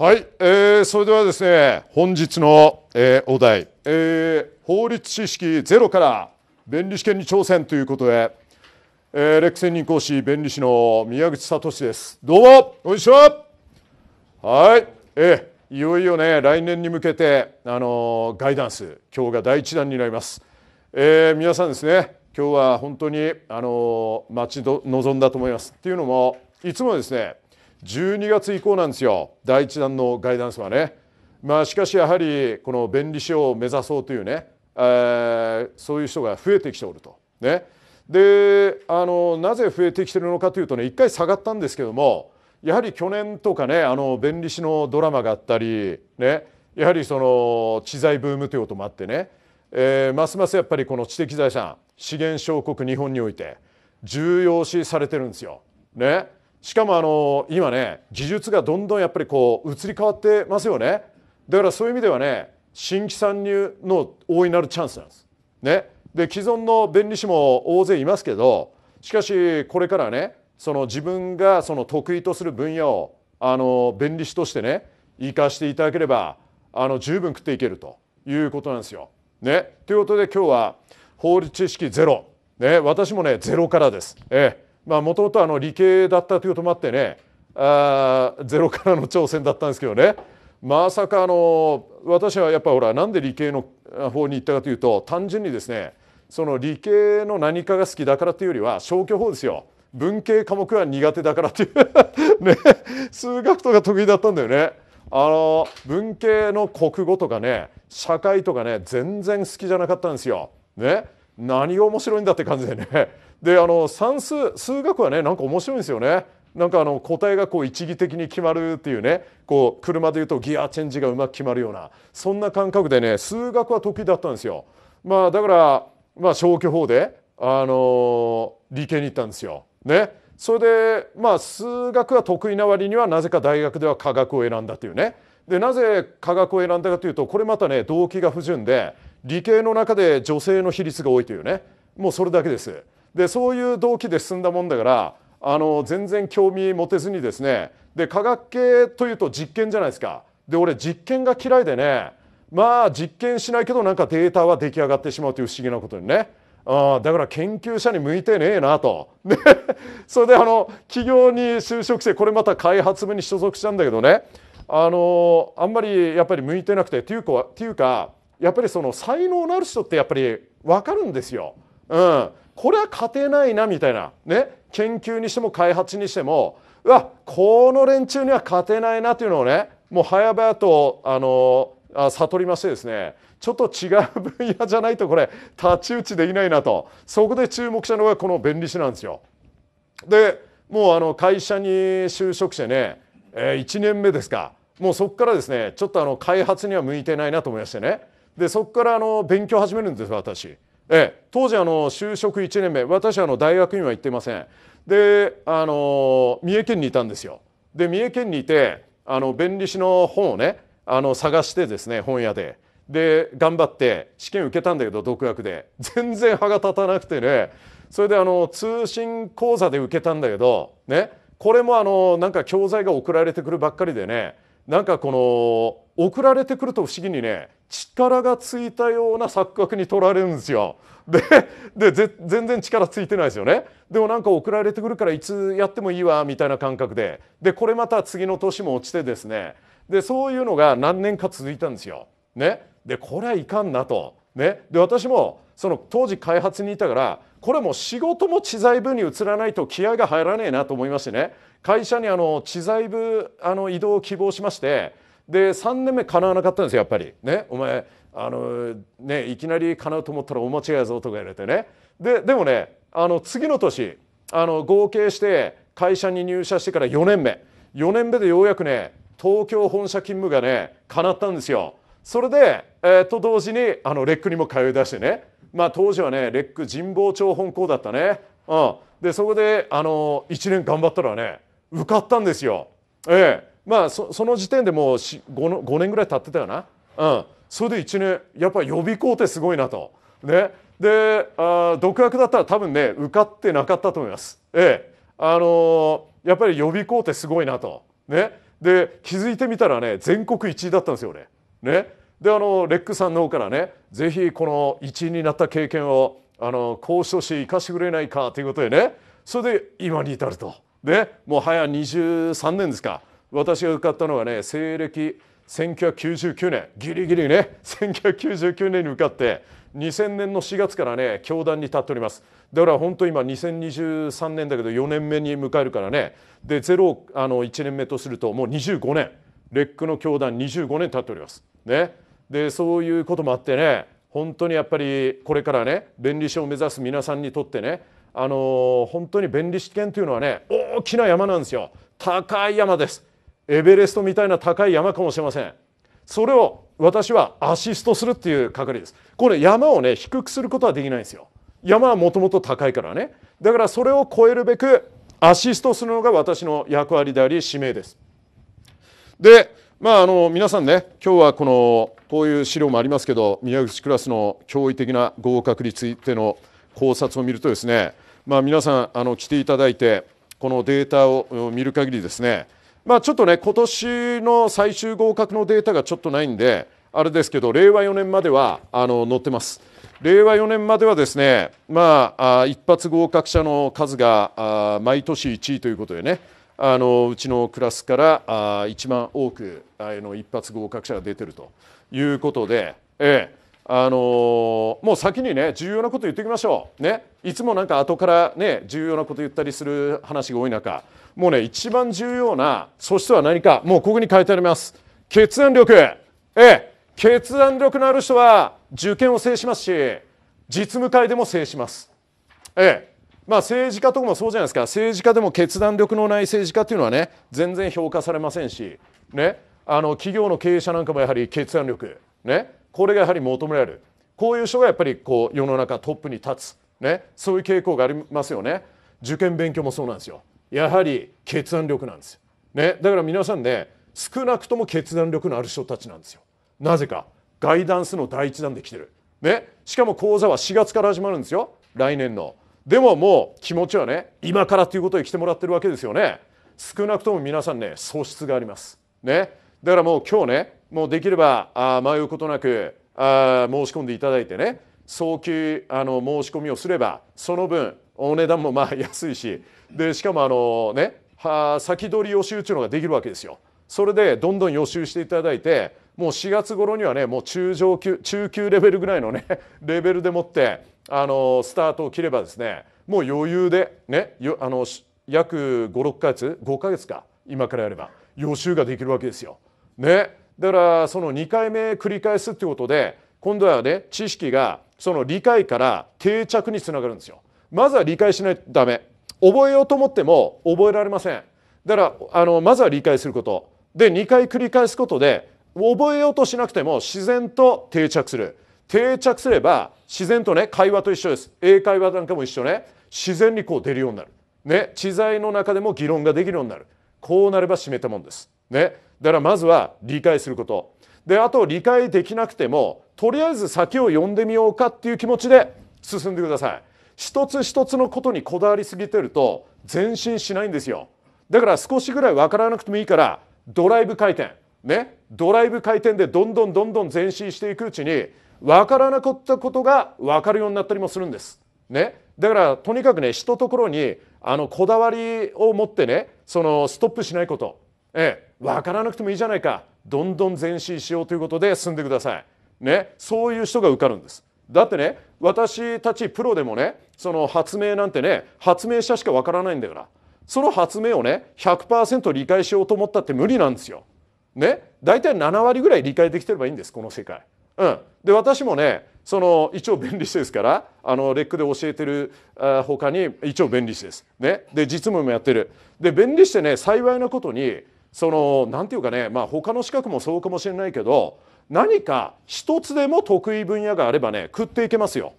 はい、えー、それではですね本日の、えー、お題、えー、法律知識ゼロから弁理試験に挑戦ということで、えー、レック専任講師弁理士の宮口聡ですどうもこんにちははい、えー、いよいよね来年に向けてあのー、ガイダンス今日が第一弾になります、えー、皆さんですね今日は本当にあのー、待ち望んだと思いますっていうのもいつもですね12月以降なんですよ第一弾のガイダンスはね。まあ、しかしやはりこの便利使を目指そうというね、えー、そういう人が増えてきておると。ね、であのなぜ増えてきてるのかというとね一回下がったんですけどもやはり去年とかねあの便利士のドラマがあったり、ね、やはりその知財ブームということもあってね、えー、ますますやっぱりこの知的財産資源小国日本において重要視されてるんですよ。ね、しかもあの今ね技術がどんどんやっぱりこう移り変わってますよねだからそういう意味ではね新規参入の大いなるチャンスなんです。ね、で既存の弁理士も大勢いますけどしかしこれからねその自分がその得意とする分野をあの弁理士としてね生かしていただければあの十分食っていけるということなんですよ。ね、ということで今日は法律知識ゼロ、ね、私もねゼロからです。ええもともと理系だったということもあってねあゼロからの挑戦だったんですけどねまさかあの私はやっぱほらなんで理系の方に行ったかというと単純にですねその理系の何かが好きだからというよりは消去法ですよ文系科目は苦手だからっていう ね数学とか得意だったんだよねあの文系の国語とかね社会とかね全然好きじゃなかったんですよね何が面白いんだって感じでねであの算数数学はねなんか面白いんですよねなんかあの答えがこう一義的に決まるっていうねこう車で言うとギアチェンジがうまく決まるようなそんな感覚でね数学は得意だったんですよ。まあ、だから、まあ、消去法で、あの理系に行ったんですよ。ね、それで、まあ、数学は得意な割にはなぜか大学では科学を選んだというね。でなぜ科学を選んだかというとこれまたね動機が不純で理系の中で女性の比率が多いというねもうそれだけですでそういう動機で進んだもんだからあの全然興味持てずにですねで科学系というと実験じゃないですかで俺実験が嫌いでねまあ実験しないけどなんかデータは出来上がってしまうという不思議なことにねあだから研究者に向いてねえなと。で それであの企業に就職してこれまた開発部に所属したんだけどねあのあんまりやっぱり向いてなくてっていうかっていうかやっぱりその才能のある人ってやっぱり分かるんですよ。うん、これは勝てないなみたいな、ね、研究にしても開発にしてもうわこの連中には勝てないなというのをねもう早々とあのあ悟りましてですねちょっと違う分野じゃないとこれ太刀打ちできないなとそこで注目したのがこの弁理士なんですよ。でもうあの会社に就職してね、えー、1年目ですかもうそこからですねちょっとあの開発には向いてないなと思いましてねでそこからあの勉強始めるんです私、え当時あの就職1年目私はあの大学院は行ってませんであの三重県にいたんですよで三重県にいてあの弁理士の本をねあの探してですね本屋でで頑張って試験受けたんだけど独学で全然歯が立たなくてねそれであの通信講座で受けたんだけどねこれもあのなんか教材が送られてくるばっかりでねなんかこの送られてくると不思議にね力がついたような錯覚に取られるんですよ。でで全然力ついてないですよね。でもなんか送られてくるからいつやってもいいわみたいな感覚ででこれまた次の年も落ちてですねでそういうのが何年か続いたんですよ。ね、でこれはいかんなと。ね、で私もその当時開発にいたからこれも仕事も知財部に移らないと気合が入らねえなと思いましてね会社にあの知財部あの移動を希望しましてで3年目かなわなかったんですよやっぱりねお前あのねいきなり叶うと思ったらお間違いやぞとか言われてねででもねあの次の年あの合計して会社に入社してから4年目4年目でようやくね東京本社勤務がね叶ったんですよそれで、えー、と同時にあのレックにも通い出してねまあ当時はねレック神保町本校だったね、うん、でそこであの1年頑張ったらね受かったんですよええまあその時点でもう 5, の5年ぐらい経ってたよな、うん、それで1年やっぱ予備校ってすごいなと。ね、であ独学だったら多分ね受かってなかったと思います。ええあのー、やっぱり予備校ってすごいなと。ね、で気づいてみたらね全国1位だったんですよ俺。ね、であのレックさんの方からね是非この1位になった経験をあの交渉し生かしてくれないかということでねそれで今に至ると。ね、もう早23年ですか。私が受かったのはね西暦1999年ギリギリね1999年に受かって2000年の4月からね教壇に立っておりますだから本当今2023年だけど4年目に迎えるからねでゼロをあの1年目とするともう25年レックの教団25年経っております。ね、でそういうこともあってね本当にやっぱりこれからね弁理士を目指す皆さんにとってねあのー、本当に弁理士試験というのはね大きな山なんですよ高い山です。エベレストみたいな高い山かもしれませんそれを私はアシストするっていう係ですこれ山をね低くすることはできないんですよ山はもともと高いからねだからそれを超えるべくアシストするのが私の役割であり使命ですでまああの皆さんね今日はこのこういう資料もありますけど宮口クラスの驚異的な合格率についての考察を見るとですねまあ皆さんあの来ていただいてこのデータを見る限りですねまあ、ちょっとね今年の最終合格のデータがちょっとないんであれですけど令和4年まではあの載ってます。令和4年まではですね、まあ、あ一発合格者の数があ毎年1位ということでねあのうちのクラスからあ一番多くあの一発合格者が出てるということで、ええあのー、もう先にね重要なこと言っておきましょう、ね、いつもなんか後からね重要なこと言ったりする話が多い中もうね一番重要な素質は何かもうここに書いてあります決断力ええ決断力のある人は受験を制しますし実務会でも制しますええまあ、政治家とかもそうじゃないですか政治家でも決断力のない政治家っていうのはね全然評価されませんし、ね、あの企業の経営者なんかもやはり決断力、ね、これがやはり求められるこういう人がやっぱりこう世の中トップに立つ、ね、そういう傾向がありますよね受験勉強もそうなんですよやはり決断力なんですね、だから皆さんね少なくとも決断力のある人たちなんですよなぜかガイダンスの第一弾で来てる、ね、しかも講座は4月から始まるんですよ来年のでももう気持ちはね今からということで来てもらってるわけですよね少なくとも皆さんね素質がありますねだからもう今日ねもうできればあ迷うことなくあ申し込んでいただいてね早急あの申し込みをすればその分お値段もまあ安いしでしかもあのねは先取り予習っていうのができるわけですよ。それでどんどん予習していただいてもう4月頃にはねもう中上級中級レベルぐらいのね レベルでもってあのスタートを切ればですねもう余裕でねあの約56ヶ月5ヶ月か今からやれば予習ができるわけですよ。ね、だからその2回目繰り返すってことで今度はね知識がその理解から定着につながるんですよ。まずは理解しないとダメ覚えようと思っても覚えられませんだからあのまずは理解することで2回繰り返すことで覚えようとしなくても自然と定着する定着すれば自然とね会話と一緒です英会話なんかも一緒ね自然にこう出るようになるね知財の中でも議論ができるようになるこうなれば締めたもんですねだからまずは理解することであと理解できなくてもとりあえず先を読んでみようかっていう気持ちで進んでください一つ一つのことにこだわりすぎてると前進しないんですよだから少しぐらい分からなくてもいいからドライブ回転ねドライブ回転でどんどんどんどん前進していくうちに分からなかったことが分かるようになったりもするんです。ね、だからとにかくね一ところにあのこだわりを持ってねそのストップしないこと、ええ、分からなくてもいいじゃないかどんどん前進しようということで進んでください。ね、そういう人が受かるんです。だってね私たちプロでもねその発明なんてね発明者しかわからないんだからその発明をね100%理解しようと思ったって無理なんですよ。ね大体7割ぐらい理解できてればいいんですこの世界。うん、で私もねその一応便利士ですからあのレックで教えてるほかに一応便利士です。ね、で実務もやってる。で便利してね幸いなことにその何て言うかねまあ他の資格もそうかもしれないけど何か一つでも得意分野があればね食っていけますよ。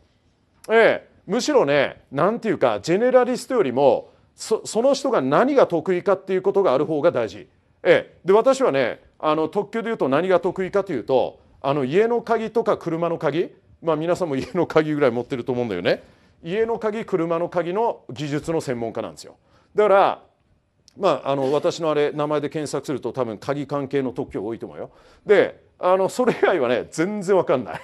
ええ、むしろね何て言うかジェネラリストよりもその人が何が得意かっていうことがある方が大事。ええ、で私はねあの特許で言うと何が得意かというとあの家の鍵とか車の鍵、まあ、皆さんも家の鍵ぐらい持ってると思うんだよね家の鍵車の鍵の技術の専門家なんですよだからまあ、あの私のあれ名前で検索すると多分鍵関係の特許多いと思うよ。であのそれ以外はね全然わかんない。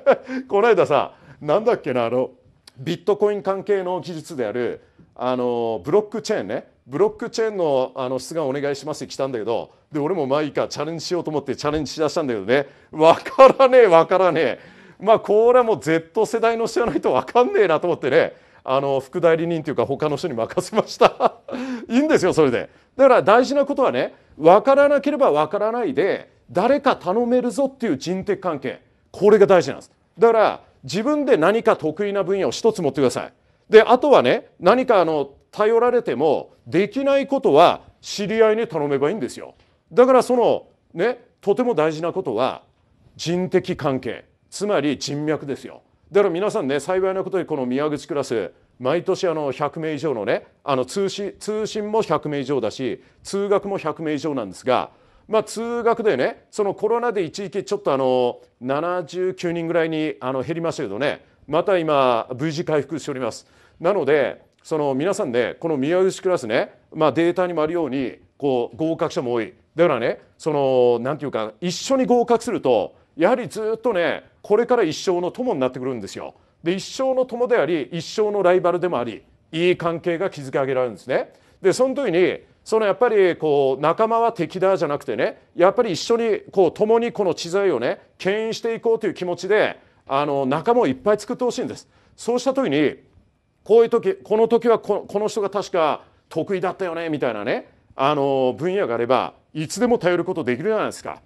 この間さ何だっけなあのビットコイン関係の技術であるあのブロックチェーンねブロックチェーンのあの出願お願いしますって来たんだけどで俺もまあいいかチャレンジしようと思ってチャレンジしだしたんだけどね分からねえ分からねえまあこれはもう Z 世代の人じゃないと分かんねえなと思ってねあの副代理人というか他の人に任せました いいんですよそれでだから大事なことはね分からなければ分からないで誰か頼めるぞっていう人的関係これが大事なんですだから自分で何か得意な分野を一つ持ってください。であとはね何かあの頼られてもできないことは知り合いに頼めばいいんですよ。だからそのねとても大事なことは人的関係つまり人脈ですよ。だから皆さんね幸いなことにこの宮口クラス毎年あの100名以上のねあの通信通信も100名以上だし通学も100名以上なんですがまあ、通学でねそのコロナで一時期ちょっとあの79人ぐらいにあの減りましたけどねまた今 V 字回復しております。なのでその皆さんねこの宮吉クラスね、まあ、データにもあるようにこう合格者も多いだからねその何て言うか一緒に合格するとやはりずっとねこれから一生の友になってくるんですよ。で一生の友であり一生のライバルでもありいい関係が築き上げられるんですね。でその時にそのやっぱりこう仲間は敵だじゃなくてねやっぱり一緒にこう共にこの知財をね牽引していこうという気持ちであの仲間をいっぱい作ってほしいんです。そうした時にこういう時この時はこの人が確か得意だったよねみたいなねあの分野があればいつでも頼ることできるじゃないですか。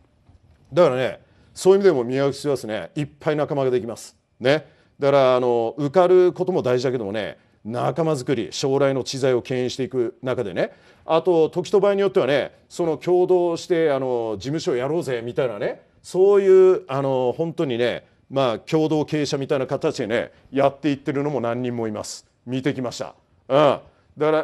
だからねそういう意味でも宮内はですねいっぱい仲間ができます。ね、だからあの受かることも大事だけどもね仲間づくり将来の知財を牽引していく中でねあと時と場合によってはねその共同してあの事務所やろうぜみたいなねそういうあの本当にねまあ共同経営者みたいな形でねやっていってるのも何人もいます見てきました。うんだから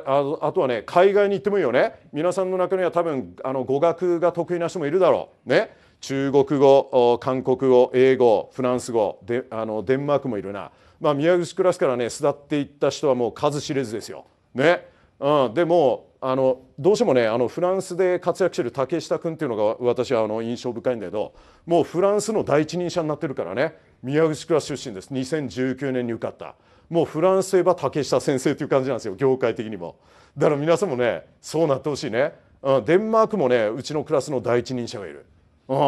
あとはね海外に行ってもいいよね皆さんの中には多分あの語学が得意な人もいるだろうね中国語韓国語英語フランス語であのデンマークもいるなまあ、宮口クラスからね巣立っていった人はもう数知れずですよ。ねうん、でもあのどうしてもねあのフランスで活躍してる竹下君っていうのが私はあの印象深いんだけどもうフランスの第一人者になってるからね宮口クラス出身です2019年に受かったもうフランスといえば竹下先生という感じなんですよ業界的にもだから皆さんもねそうなってほしいね、うん、デンマークもねうちのクラスの第一人者がいる、うん、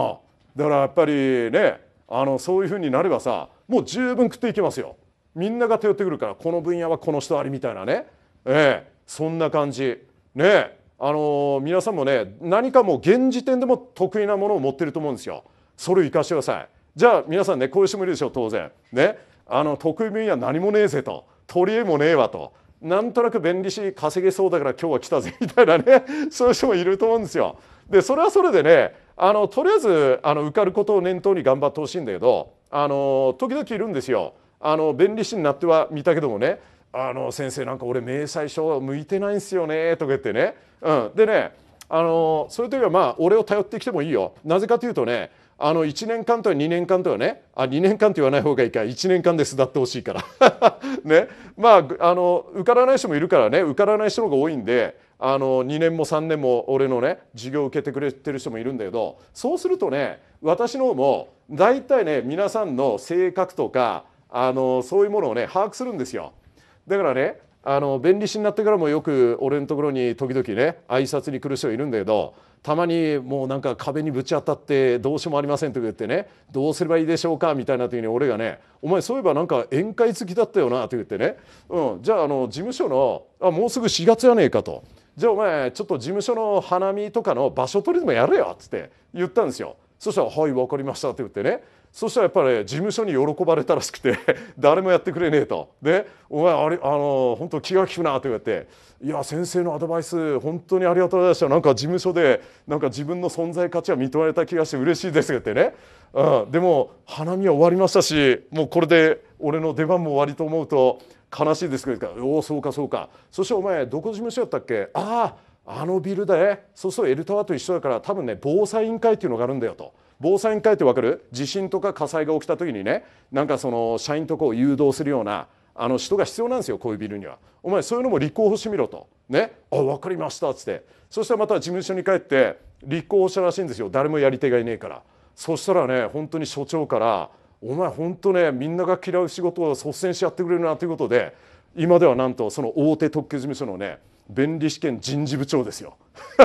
だからやっぱりねあのそういうふうになればさもう十分食っていけますよみんなが頼ってくるからこの分野はこの人ありみたいなね、ええ、そんな感じねあのー、皆さんもね何かもう現時点でも得意なものを持ってると思うんですよそれを生かしてくださいじゃあ皆さんねこういう人もいるでしょ当然ねあの得意分野何もねえぜと取り柄もねえわとなんとなく便利し稼げそうだから今日は来たぜみたいなね そういう人もいると思うんですよでそれはそれでねあのとりあえずあの受かることを念頭に頑張ってほしいんだけどあの時々いるんですよあの弁理士になっては見たけどもね「あの先生なんか俺明細書向いてないんすよね」とか言ってね、うん、でねあのそういう時はまあ俺を頼ってきてもいいよなぜかというとねあの1年間とは2年間とはねあ2年間って言わない方がいいか1年間で巣立ってほしいから ねまああの受からない人もいるからね受からない人の方が多いんであの2年も3年も俺のね授業を受けてくれてる人もいるんだけどそうするとね私の方も大体ね皆さんの性格とかあのそういうものをね把握するんですよ。だからねあの弁理士になってからもよく俺のところに時々ね挨拶に来る人いるんだけどたまにもうなんか壁にぶち当たってどうしようもありませんとか言ってねどうすればいいでしょうかみたいな時に俺がね「お前そういえばなんか宴会好きだったよな」と言ってね、うん「じゃああの事務所のあもうすぐ4月やねえか」と「じゃあお前ちょっと事務所の花見とかの場所取りでもやれよ」っつって言ったんですよ。そしたら「はい分かりました」って言ってねそしたらやっぱり、事務所に喜ばれたらしくて 誰もやってくれねえと。で「お前あれあの本当気が利くな」と言われて「いや先生のアドバイス本当にありがとうございましたなんか事務所でなんか自分の存在価値は認められた気がして嬉しいです」ってね、うん、でも花見は終わりましたしもうこれで俺の出番も終わりと思うと悲しいですけど「おおそうかそうか」そしてお前どこ事務所やったっけあああのビルでそうするとエルタワーと一緒だから多分ね防災委員会っていうのがあるんだよと防災委員会って分かる地震とか火災が起きた時にねなんかその社員とかを誘導するようなあの人が必要なんですよこういうビルには。お前そういうのも立候補してみろと。ね。あ分かりましたっつってそしたらまた事務所に帰って立候補したらしいんですよ誰もやり手がいねえから。そしたらね本当に所長から「お前本当ねみんなが嫌う仕事を率先してやってくれるな」ということで今ではなんとその大手特許事務所のね弁理士験人事部長ですよ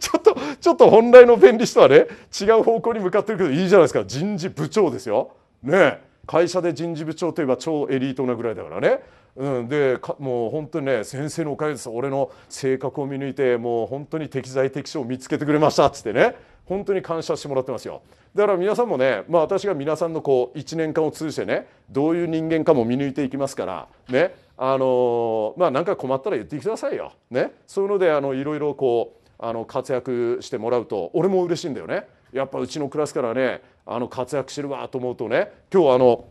ちょっとちょっと本来の弁理士とはね違う方向に向かってるけどいいじゃないですか人事部長ですよ。ね会社で人事部長といえば超エリートなぐらいだからね。うん、でもう本当にね先生のおかげです俺の性格を見抜いてもう本当に適材適所を見つけてくれましたっつってね本当に感謝してもらってますよだから皆さんもね、まあ、私が皆さんのこう1年間を通じてねどういう人間かも見抜いていきますからねあのまあ何か困ったら言ってくださいよ。ね、そういうのであのいろいろこうあの活躍してもらうと俺も嬉しいんだよね。やっぱうちのクラスからねあの活躍してるわと思うとね今日あの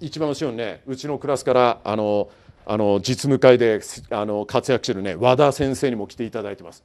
一番後ろにねうちのクラスからあのあの実務会であの活躍してるね和田先生にも来ていただいてます。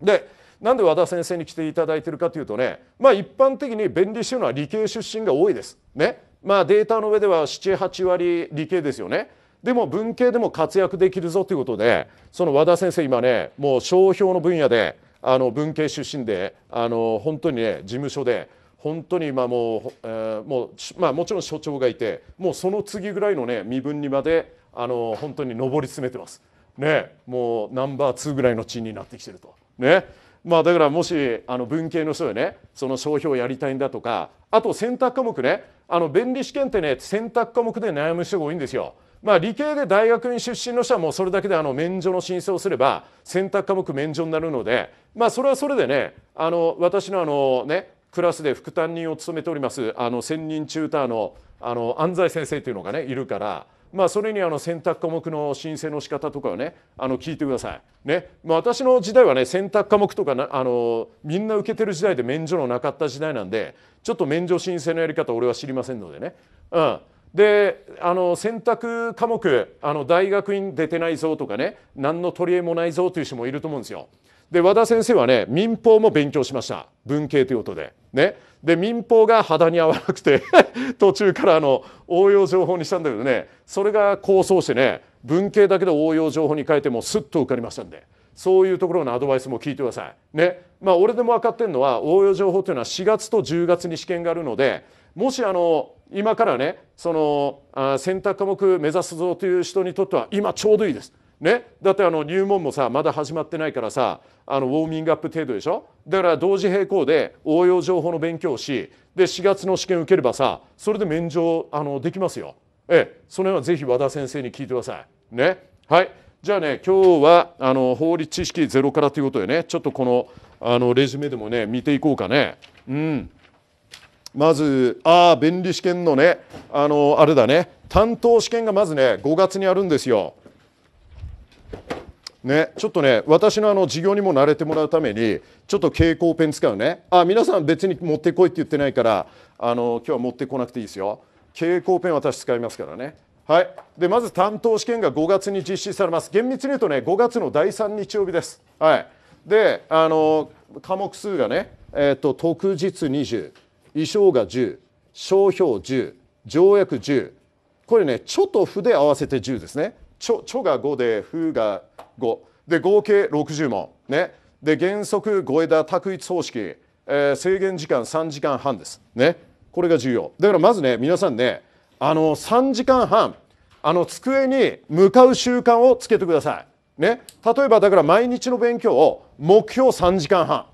でなんで和田先生に来ていただいてるかというとねまあ一般的に便利していのは理系出身が多いです。ねまあデータの上では78割理系ですよね。でも文系でも活躍できるぞということでその和田先生今ねもう商標の分野であの文系出身であの本当にね事務所で本当に今もう,、えー、もうまあもちろん所長がいてもうその次ぐらいのね身分にまであの本当に上り詰めてます。ね、もうナンバー2ぐらいの地位になってきてると。ねまあ、だからもしあの文系の人でねその商標をやりたいんだとかあと選択科目ねあの便利試験ってね選択科目で悩む人が多いんですよ。まあ、理系で大学院出身の人はもうそれだけであの免除の申請をすれば選択科目免除になるので、まあ、それはそれでねあの私のあの、ね、クラスで副担任を務めておりますあの専任チューターのあの安西先生というのがねいるから。まあ、それにあの選択科目の申請の仕方とかをねあの聞いてください。ね、まあ、私の時代はね選択科目とかなあのみんな受けてる時代で免除のなかった時代なんでちょっと免除申請のやり方俺は知りませんのでね。うんであの選択科目あの大学院出てないぞとかね何の取り柄もないぞという人もいると思うんですよ。で和田先生はね民法も勉強しました文系ということで。ね、で民法が肌に合わなくて 途中からあの応用情報にしたんだけどねそれが構想してね文系だけで応用情報に変えてもすっと受かりましたんで。そういうところのアドバイスも聞いてください。ね。まあ俺でも分かってるのは応用情報というのは4月と10月に試験があるのでもしあの今からねそのあ選択科目目指すぞという人にとっては今ちょうどいいです。ね、だってあの入門もさまだ始まってないからさあのウォーミングアップ程度でしょだから同時並行で応用情報の勉強をしで4月の試験受ければさそれで免除あのできますよ。ええ、その辺はぜひ和田先生に聞いてください。ね、はいじゃあね今日はあの法律知識ゼロからということでねちょっとこのあのレジュメでもね見ていこうかね。うんまずああ便利試験のねあのあれだね担当試験がまずね5月にあるんですよ。ね、ちょっとね私のあの授業にも慣れてもらうためにちょっと蛍光ペン使うねあ皆さん別に持ってこいって言ってないからあの今日は持ってこなくていいですよ蛍光ペン私使いますからねはいでまず担当試験が5月に実施されます厳密に言うとね5月の第3日曜日ですはいであの科目数がねえっ、ー、と特日20衣装が10商標10条約10これね「ちょ」と「ふ」で合わせて10ですね「ちょ」ちょが5で「ふ」が5で合計60問ねで原則5枝択一方式、えー、制限時間3時間半ですねこれが重要だからまずね皆さんねあの3時間半あの机に向かう習慣をつけてくださいね例えばだから毎日の勉強を目標3時間半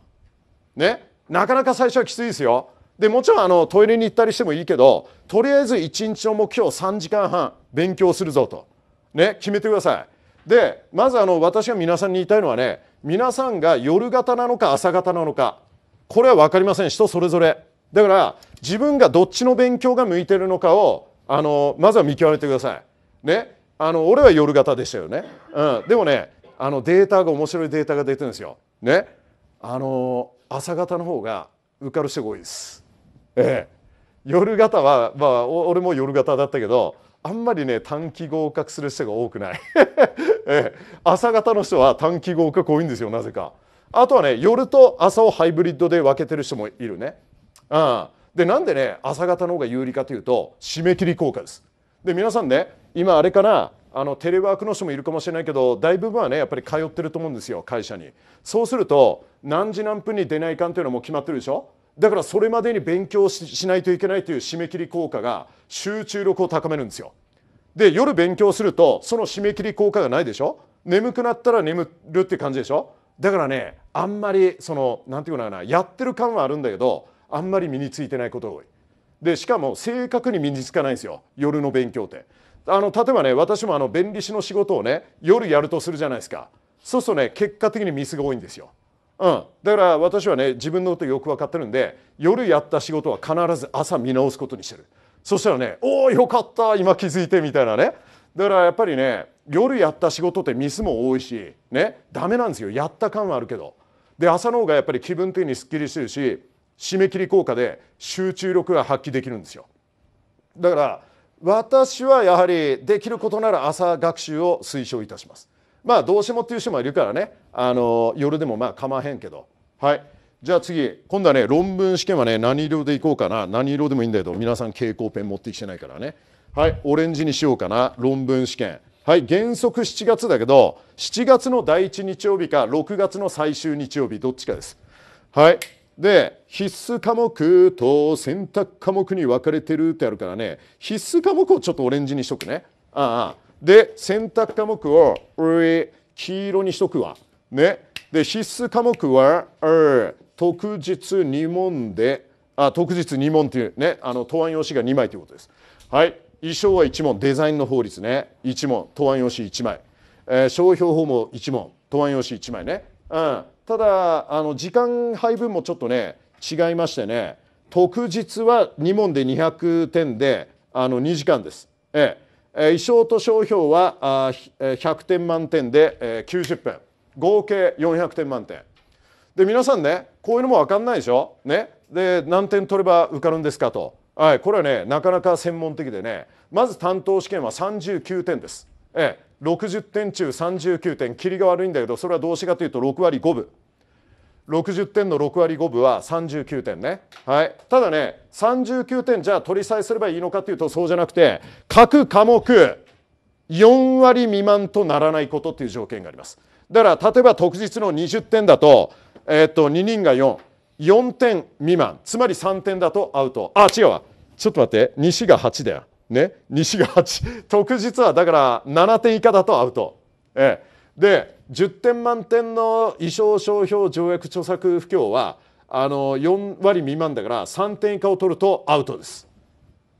ねなかなか最初はきついですよでもちろんあのトイレに行ったりしてもいいけどとりあえず1日の目標3時間半勉強するぞと、ね、決めてください。でまずあの私が皆さんに言いたいのはね皆さんが夜型なのか朝型なのかこれは分かりません人それぞれだから自分がどっちの勉強が向いてるのかをあのまずは見極めてください。ね、あの俺は夜型でしたよね、うん、でもねあのデータが面白いデータが出てるんですよ。ねあの朝型の方が受かる人が多いです。ええ、夜型は、まあ、俺も夜型だったけどあんまりね短期合格する人が多くない、ええ、朝型の人は短期合格多いんですよなぜかあとはね夜と朝をハイブリッドで分けてる人もいるね、うん、でなんでね朝型の方が有利かというと締め切り効果ですで皆さんね今あれかなあのテレワークの人もいるかもしれないけど大部分はねやっぱり通ってると思うんですよ会社にそうすると何時何分に出ないかんというのも決まってるでしょだからそれまでに勉強しないといけないという締め切り効果が集中力を高めるんですよ。で夜勉強するとその締め切り効果がないでしょ眠くなったら眠るって感じでしょだからねあんまりその何て言うのかなやってる感はあるんだけどあんまり身についてないことが多い。でしかも正確に身につかないんですよ夜の勉強って。あの例えばね私もあの弁理士の仕事をね夜やるとするじゃないですかそうするとね結果的にミスが多いんですよ。うん、だから私はね自分のことよく分かってるんで夜やった仕事は必ず朝見直すことにしてるそしたらね「おおよかった今気づいて」みたいなねだからやっぱりね夜やった仕事ってミスも多いしねダメなんですよやった感はあるけどで朝の方がやっぱり気分的にすっきりしてるし締め切り効果で集中力が発揮できるんですよだから私はやはりできることなら朝学習を推奨いたしますまあ動詞もっていう人もいるからねあの夜でもまあ構わへんけどはいじゃあ次今度はね論文試験はね何色でいこうかな何色でもいいんだけど皆さん蛍光ペン持ってきてないからねはいオレンジにしようかな論文試験はい原則7月だけど7月の第1日曜日か6月の最終日曜日どっちかですはいで必須科目と選択科目に分かれてるってあるからね必須科目をちょっとオレンジにしとくねああで選択科目を黄色にしとくわ。ね、で必須科目は特日2問であ特実2問というねあの答案用紙が2枚ということです。はい衣装は1問デザインの法律ね1問答案用紙1枚、えー、商標法も1問答案用紙1枚ね、うん、ただあの時間配分もちょっとね違いましてね特日は2問で200点であの2時間です。ええ衣装と商標は100点満点で90分合計400点満点で皆さんねこういうのも分かんないでしょ、ね、で何点取れば受かるんですかと、はい、これはねなかなか専門的でねまず担当試験は39点です、ええ、60点中39点切りが悪いんだけどそれはどうしかというと6割5分60点の6割5分は39点ね、はい、ただね39点じゃあ取りさえすればいいのかというとそうじゃなくて各科目4割未満とならないことっていう条件がありますだから例えば特日の20点だと,、えー、っと2人が44点未満つまり3点だとアウトあ違うわちょっと待って西が8だよね西が8特日はだから7点以下だとアウト、ええ、で10点満点の衣装商標条約著作不況はあの4割未満だから3点以下を取るとアウトです。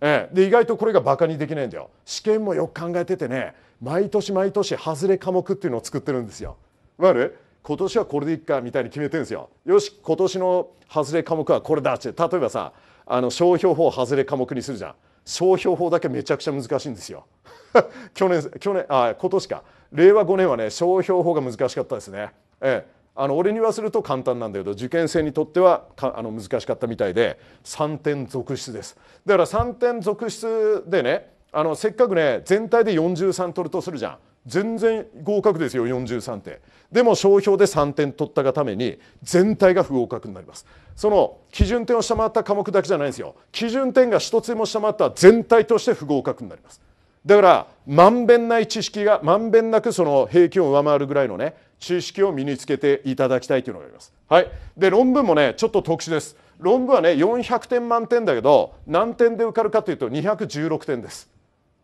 ええ、で意外とこれがバカにできないんだよ。試験もよく考えててね毎年毎年外れ科目っていうのを作ってるんですよ。わる今年はこれでいっかみたいに決めてるんですよ。よし今年の外れ科目はこれだって例えばさあの商標法外れ科目にするじゃん。商標法だけめちゃくちゃ難しいんですよ。去年去年あ今年か。令和5年はね商標法が難しかったですね。ええあの俺に言わせると簡単なんだけど受験生にとってはあの難しかったみたいで3点続出ですだから3点続出でねあのせっかくね全体で43取るとするじゃん全然合格ですよ43点でも商標で3点取ったがために全体が不合格になりますその基準点を下回った科目だけじゃないんですよ基準点が1つも下回った全体として不合格になりますだからまんべんない知識がまんべんなくその平均を上回るぐらいのね知識を身につけていただきたいというのがあります。はい、で論文もねちょっと特殊です。論文はね400点満点だけど何点で受かるかというと216点です。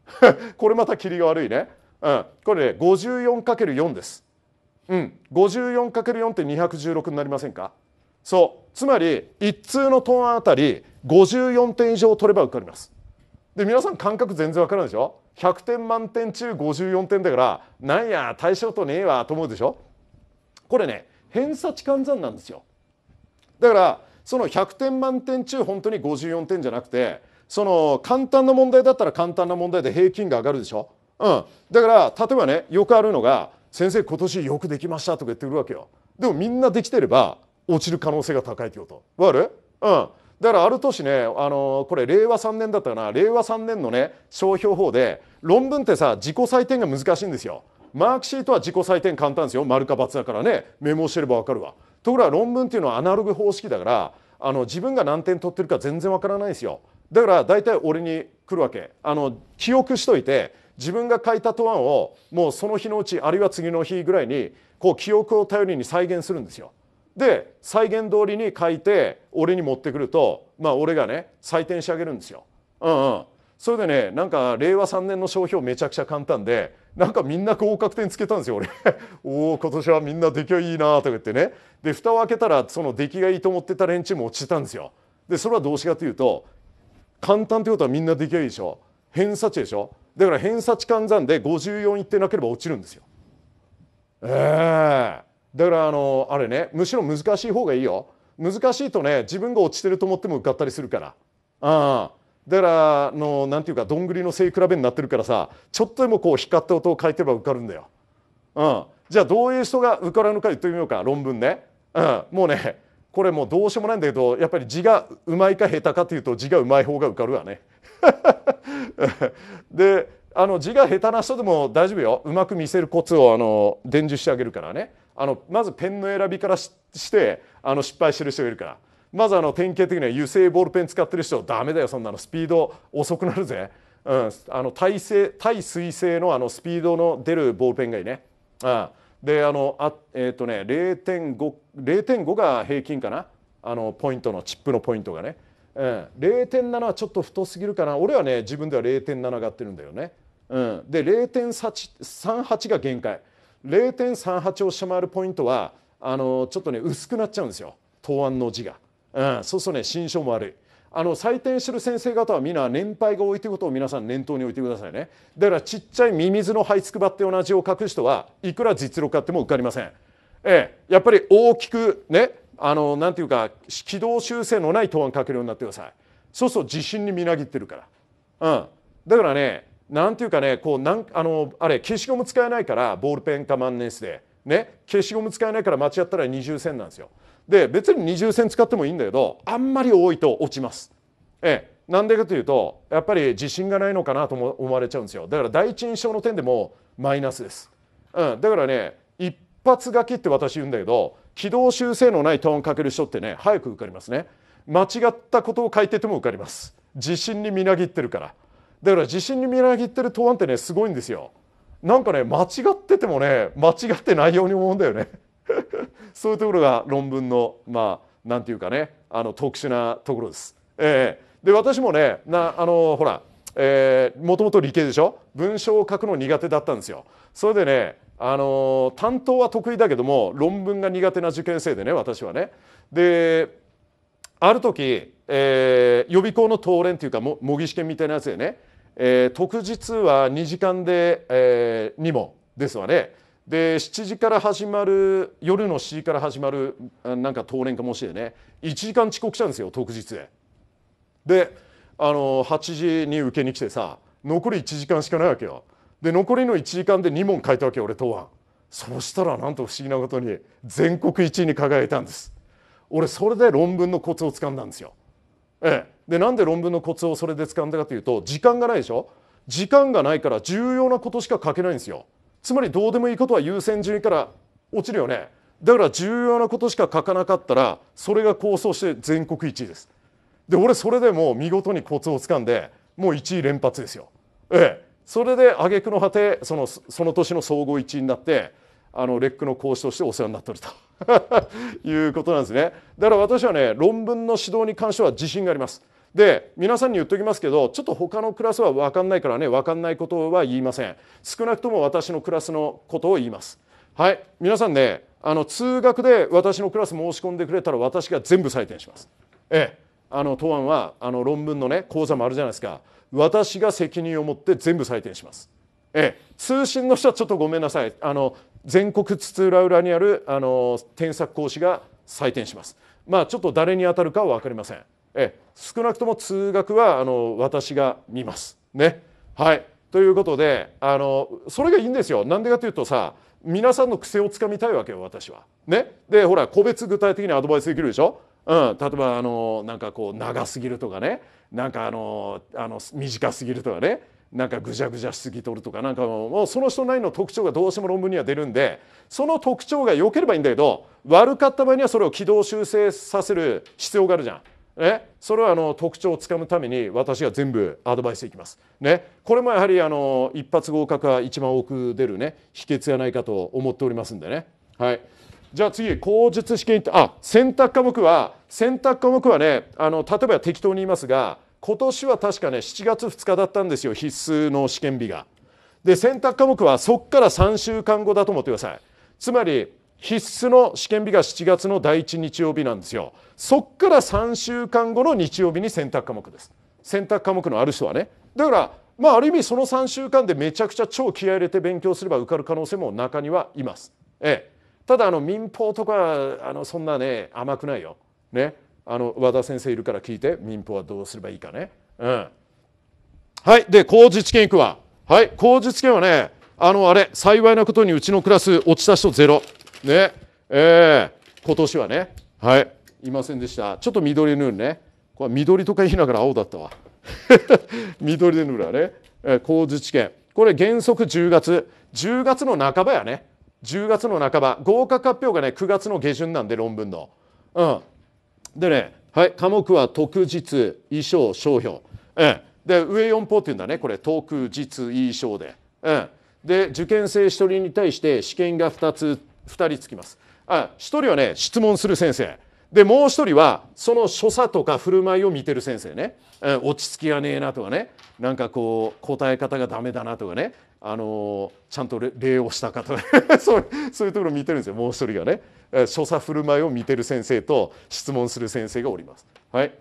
これまたキりが悪いね。うん、これね 54×4 です。うん、54×4 って216になりませんかそうつまり1通のトーンあたり54点以上取れば受かります。で皆さん感覚全然わかるでしょ100点満点中54点だからなんや対象とねえわと思うでしょこれね偏差値換算なんですよだからその100点満点中本当に54点じゃなくてその簡単な問題だったら簡単な問題で平均が上がるでしょ、うん、だから例えばねよくあるのが「先生今年よくできました」とか言ってくるわけよでもみんなできてれば落ちる可能性が高いってことわかるうんだからある年ねあのこれ令和3年だったかな令和3年のね商標法で論文ってさ自己採点が難しいんですよ。マークシートは自己採点簡単ですよ丸か×だからねメモしてれば分かるわ。ところが論文っていうのはアナログ方式だからあの自分が何点取ってるか全然分からないですよ。だから大体俺に来るわけ。あの記憶しといて自分が書いた答案をもうその日のうちあるいは次の日ぐらいにこう記憶を頼りに再現するんですよ。で再現通りに書いて俺に持ってくるとまあ俺がね採点してあげるんですよ。うんうん、それでねなんか令和3年の商標めちゃくちゃ簡単でなんかみんな合格点つけたんですよ俺 おお今年はみんな出来がいいなとか言ってねで蓋を開けたらその出来がいいと思ってた連中も落ちてたんですよ。でそれはどうしかというと簡単ってことはみんな出来がいいでしょ偏差値でしょだから偏差値換算で54いってなければ落ちるんですよ。ええーだからあのあれねむしろ難しい方がいいよ難しいとね自分が落ちてると思っても受かったりするからあだからのなんていうかどんぐりの背比べになってるからさちょっとでもこう光った音を書いてれば受かるんだよ、うん、じゃあどういう人が受からぬか言ってみようか論文ね、うん、もうねこれもうどうしようもないんだけどやっぱり字がうまいか下手かっていうと字がうまい方が受かるわね であの字が下手な人でも大丈夫ようまく見せるコツをあの伝授してあげるからねあのまずペンの選びからしてあの失敗してる人がいるから。まずあの典型的には油性ボールペン使ってる人ダメだよそんなのスピード遅くなるぜ、うん、あの耐性耐水性のあのスピードの出るボールペンがいいね。であのあえっ、ー、とね 0.5, 0.5が平均かなあのポイントのチップのポイントがね、うん、0.7はちょっと太すぎるかな俺はね自分では0.7がってるんだよね、うん、で0.38が限界0.38を下回るポイントはあのちょっとね薄くなっちゃうんですよ答案の字が、うん、そうするとね心象も悪いあの採点してる先生方は皆年配が多いということを皆さん念頭に置いてくださいねだからちっちゃいミミズの這いつくばって同じを書く人はいくら実力あっても受かりません、ええ、やっぱり大きくねあのなんていうか軌道修正のない答案書けるようになってくださいそうすると自信にみなぎってるから、うん、だからねなんていうかねこうなんあのあれ消しゴム使えないからボールペンか万年筆で、ね、消しゴム使えないから間違ったら二重線なんですよ。で別に二重線使ってもいいんだけどあんまり多いと落ちます。ええ、なんでかというとやっぱり自信がないのかなと思われちゃうんですよだから第一印象の点でもマイナスです、うん、だからね一発書きって私言うんだけど軌道修正のないトーンかける人ってね早く受かりますね間違ったことを書いてても受かります自信にみなぎってるから。だから地震にみなぎってる答案ってねすごいんですよなんかね間違っててもね間違ってないように思うんだよね そういうところが論文のまあ何て言うかねあの特殊なところです。えー、で私もねなあのほらもともと理系でしょ文章を書くの苦手だったんですよ。それでねあの担当は得意だけども論文が苦手な受験生でね私はね。である時、えー、予備校の当連っていうか模擬試験みたいなやつでねえー、特日は2時間で、えー、2問ですわね。で7時から始まる夜の7時から始まるなんか当連かもしれね1時間遅刻したんですよ当日へ。であの8時に受けに来てさ残り1時間しかないわけよ。で残りの1時間で2問書いたわけ俺答案。そしたらなんと不思議なことに全国1位に輝いたんです。俺それで論文のコツをつかんだんですよ。ええでなんで論文のコツをそれで掴んだかというと時間がないでしょ時間がないから重要なことしか書けないんですよつまりどうでもいいことは優先順位から落ちるよねだから重要なことしか書かなかったらそれが構想して全国1位ですで俺それでもう見事にコツを掴んでもう1位連発ですよええそれで挙句の果てそのその年の総合1位になってあのレックの講師としてお世話になってると いうことなんですねだから私はね論文の指導に関しては自信がありますで皆さんに言っときますけどちょっと他のクラスは分かんないからね分かんないことは言いません少なくとも私のクラスのことを言いますはい皆さんねあの通学で私のクラス申し込んでくれたら私が全部採点しますええあの答案はあの論文のね講座もあるじゃないですか私が責任を持って全部採点しますええ通信の人はちょっとごめんなさいあの全国津々浦々にあるあの添削講師が採点しますまあちょっと誰に当たるかは分かりませんえ少なくとも通学はあの私が見ます。ね、はいということであのそれがいいんですよ。なんでかというとさ皆さんの癖をつかみたいわけよ私は。ね、でほら個別具体的にアドバイスできるでしょ。うん、例えばあのなんかこう長すぎるとかねなんかあのあの短すぎるとかねなんかぐじゃぐじゃしすぎとるとかなんかもうその人なりの特徴がどうしても論文には出るんでその特徴が良ければいいんだけど悪かった場合にはそれを軌道修正させる必要があるじゃん。ね、それはあの特徴をつかむために私が全部アドバイスいきます。ね、これもやはりあの一発合格が一番多く出るね秘訣やないかと思っておりますんでね。はい、じゃあ次口述試験あ選択科目は選択科目はねあの例えば適当に言いますが今年は確かね7月2日だったんですよ必須の試験日が。で選択科目はそっから3週間後だと思ってください。つまり必須の試験日が7月の第一日曜日なんですよそっから3週間後の日曜日に選択科目です選択科目のある人はねだからまあある意味その3週間でめちゃくちゃ超気合入れて勉強すれば受かる可能性も中にはいます、ええ、ただあの民放とかあのそんなね甘くないよねあの和田先生いるから聞いて民放はどうすればいいかねうんはいで事試験いくわはい事試験はねあのあれ幸いなことにうちのクラス落ちた人ゼロねえー、今年はねはいいませんでしたちょっと緑るねこれ緑とか言いながら青だったわ 緑で塗らね、えー、工事地検。これ原則10月10月の半ばやね10月の半ば合格発表がね9月の下旬なんで論文のうんでね、はい、科目は特実、衣装商標、えー、で上4法っていうんだねこれ特実、衣装で、うん。で受験生1人に対して試験が2つ2人つきます。あ1人はね質問する先生でもう1人はその所作とか振る舞いを見てる先生ね、落ち着きがねえなとかねなんかこう答え方がダメだなとかね、あのちゃんと礼をしたかとか そうそういうところを見てるんですよもう1人がね、え所作振る舞いを見てる先生と質問する先生がおります。はい、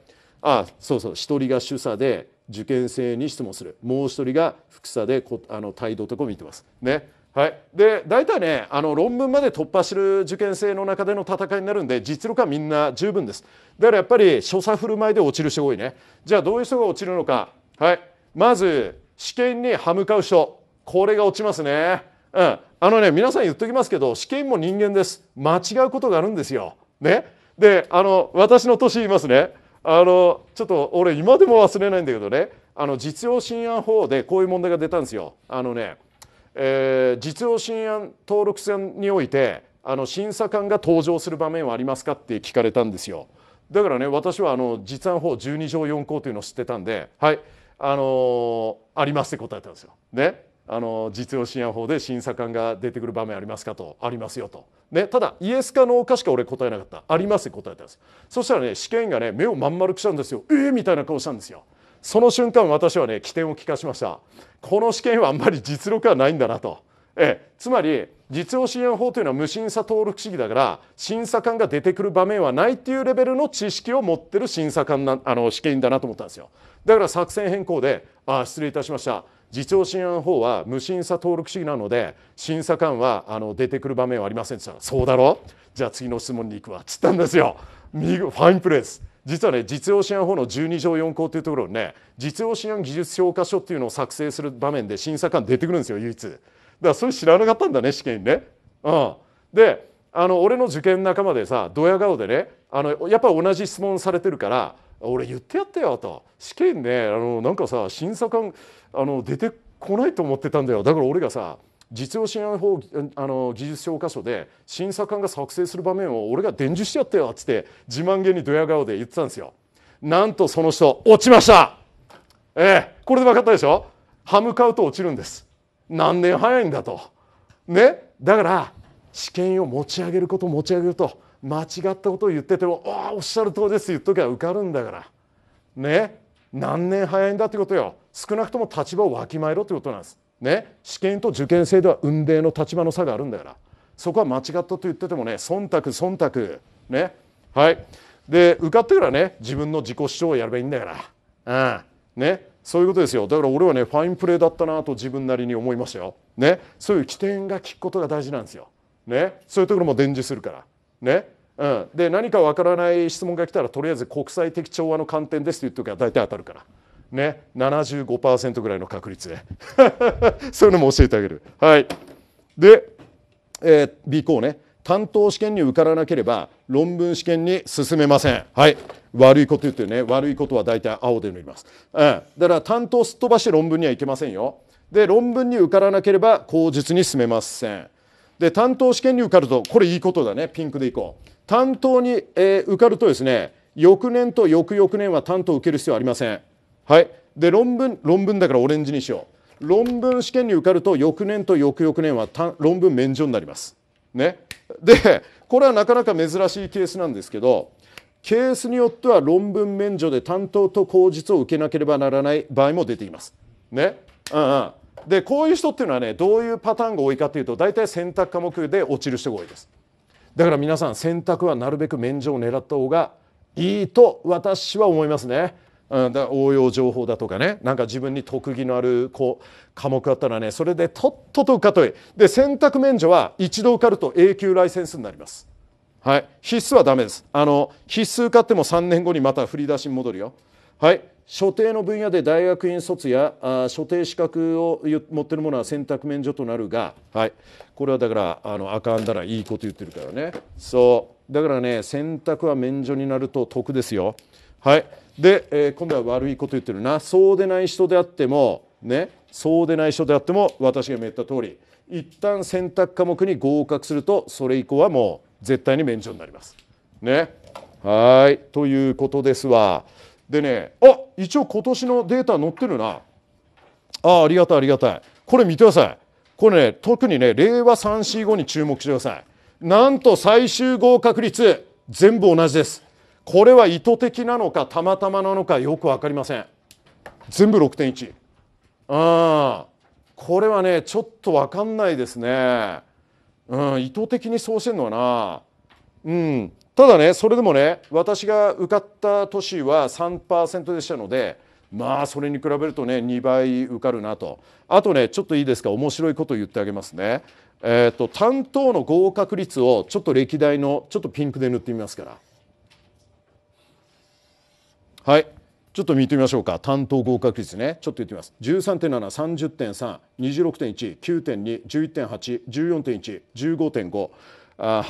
あそうそう1人が主査で受験生に質問するもう1人が副査でこあの態度とかを見てます。ねはい、で大体ねあの論文まで突破する受験生の中での戦いになるんで実力はみんな十分ですだからやっぱり所作振る舞いで落ちる人多いねじゃあどういう人が落ちるのか、はい、まず試験に歯向かう人これが落ちますね、うん、あのね皆さん言っときますけど試験も人間です間違うことがあるんですよ、ね、であの私の年言いますねあのちょっと俺今でも忘れないんだけどねあの実用新案法でこういう問題が出たんですよあのねえー、実用新案登録戦においてあの審査官が登場する場面はありますかって聞かれたんですよだからね私はあの実案法12条4項というのを知ってたんではいあのー、ありますって答えたんですよ。ねあの実用新案法で審査官が出てくる場面ありますかとありますよと、ね、ただイエスかノーかしか俺答えなかったありますって答えたんですそしたらね試験がね目をまん丸くしたんですよええー、みたいな顔したんですよ。その瞬間私はね起点を聞かしましたこの試験はあんまり実力はないんだなと、ええ、つまり実用支援法というのは無審査登録主義だから審査官が出てくる場面はないっていうレベルの知識を持ってる審査官なあの試験だなと思ったんですよだから作戦変更であ失礼いたしました実用支援法は無審査登録主義なので審査官はあの出てくる場面はありませんでしたそうだろじゃあ次の質問に行くわっつったんですよファインプレーです実はね実用試案法の12条4項というところにね実用試案技術評価書っていうのを作成する場面で審査官出てくるんですよ唯一。だからそれ知らなかったんだね試験にね。うん、であの俺の受験仲間でさドヤ顔でねあのやっぱ同じ質問されてるから「俺言ってやったよ」と「試験ねあのなんかさ審査官あの出てこないと思ってたんだよ」だから俺がさ実用信用法あの技術教科書で審査官が作成する場面を俺が伝授してやったよっつって自慢げにドヤ顔で言ってたんですよなんとその人落ちましたええこれで分かったでしょ歯向かうと落ちるんです何年早いんだとねだから試験を持ち上げること持ち上げると間違ったことを言ってても「あおっしゃる通りです」言っときゃ受かるんだからね何年早いんだってことよ少なくとも立場をわきまえろってことなんですね、試験と受験生では運命の立場の差があるんだからそこは間違ったと言っててもね忖度忖度ねはいで受かってからね自分の自己主張をやればいいんだからうんねそういうことですよだから俺はねファインプレーだったなと自分なりに思いましたよ、ね、そういう起点が聞くことが大事なんですよ、ね、そういうところも伝授するから、ねうん、で何かわからない質問が来たらとりあえず国際的調和の観点ですって言っときゃ大体当たるから。ね、75%ぐらいの確率で そういうのも教えてあげる。はい、で、えー、B 校ね担当試験に受からなければ論文試験に進めません。はい、悪いこと言ってるね悪いことは大体青で塗ります、うん、だから担当すっ飛ばして論文にはいけませんよで論文に受からなければ口実に進めませんで担当試験に受かるとこれいいことだねピンクでいこう担当に、えー、受かるとですね翌年と翌々年は担当を受ける必要ありませんはいで論文論文だからオレンジにしよう論文試験に受かると翌年と翌々年は論文免除になりますねでこれはなかなか珍しいケースなんですけどケースによっては論文免除で担当と口実を受けなければならない場合も出ています。ねうんうん、でこういう人っていうのはねどういうパターンが多いかというと大体選択科目で落ちる人が多いです。だから皆さん選択はなるべく免除を狙った方がいいと私は思いますね。だ応用情報だとかねなんか自分に特技のあるこう科目あったらねそれでとっとと受かといで選択免除は一度受かると永久ライセンスになります。はい、必須はダメですあの必須受かっても3年後にまた振り出しに戻るよ。はい所定の分野で大学院卒やあ所定資格を持ってるものは選択免除となるが、はい、これはだからあのあかんだらいいこと言ってるからねそうだからね選択は免除になると得ですよ。はいで、えー、今度は悪いこと言ってるなそうでない人であってもねそうでない人であっても私が言った通り一旦選択科目に合格するとそれ以降はもう絶対に免除になります。ね、はいということですわ。でねあ一応今年のデータ載ってるな。あありがたいありがたい。これ見てください。これね特にね令和345に注目してください。なんと最終合格率全部同じです。これは意図的なのかたまたまなのかよく分かりません全部6.1あこれはねちょっと分かんないですね、うん、意図的にそうしてんのはなうんただねそれでもね私が受かった年は3%でしたのでまあそれに比べるとね2倍受かるなとあとねちょっといいですか面白いこと言ってあげますねえっ、ー、と担当の合格率をちょっと歴代のちょっとピンクで塗ってみますからはいちょっと見てみましょうか担当合格率ねちょっと言ってみます13.730.326.191.814.115.5 1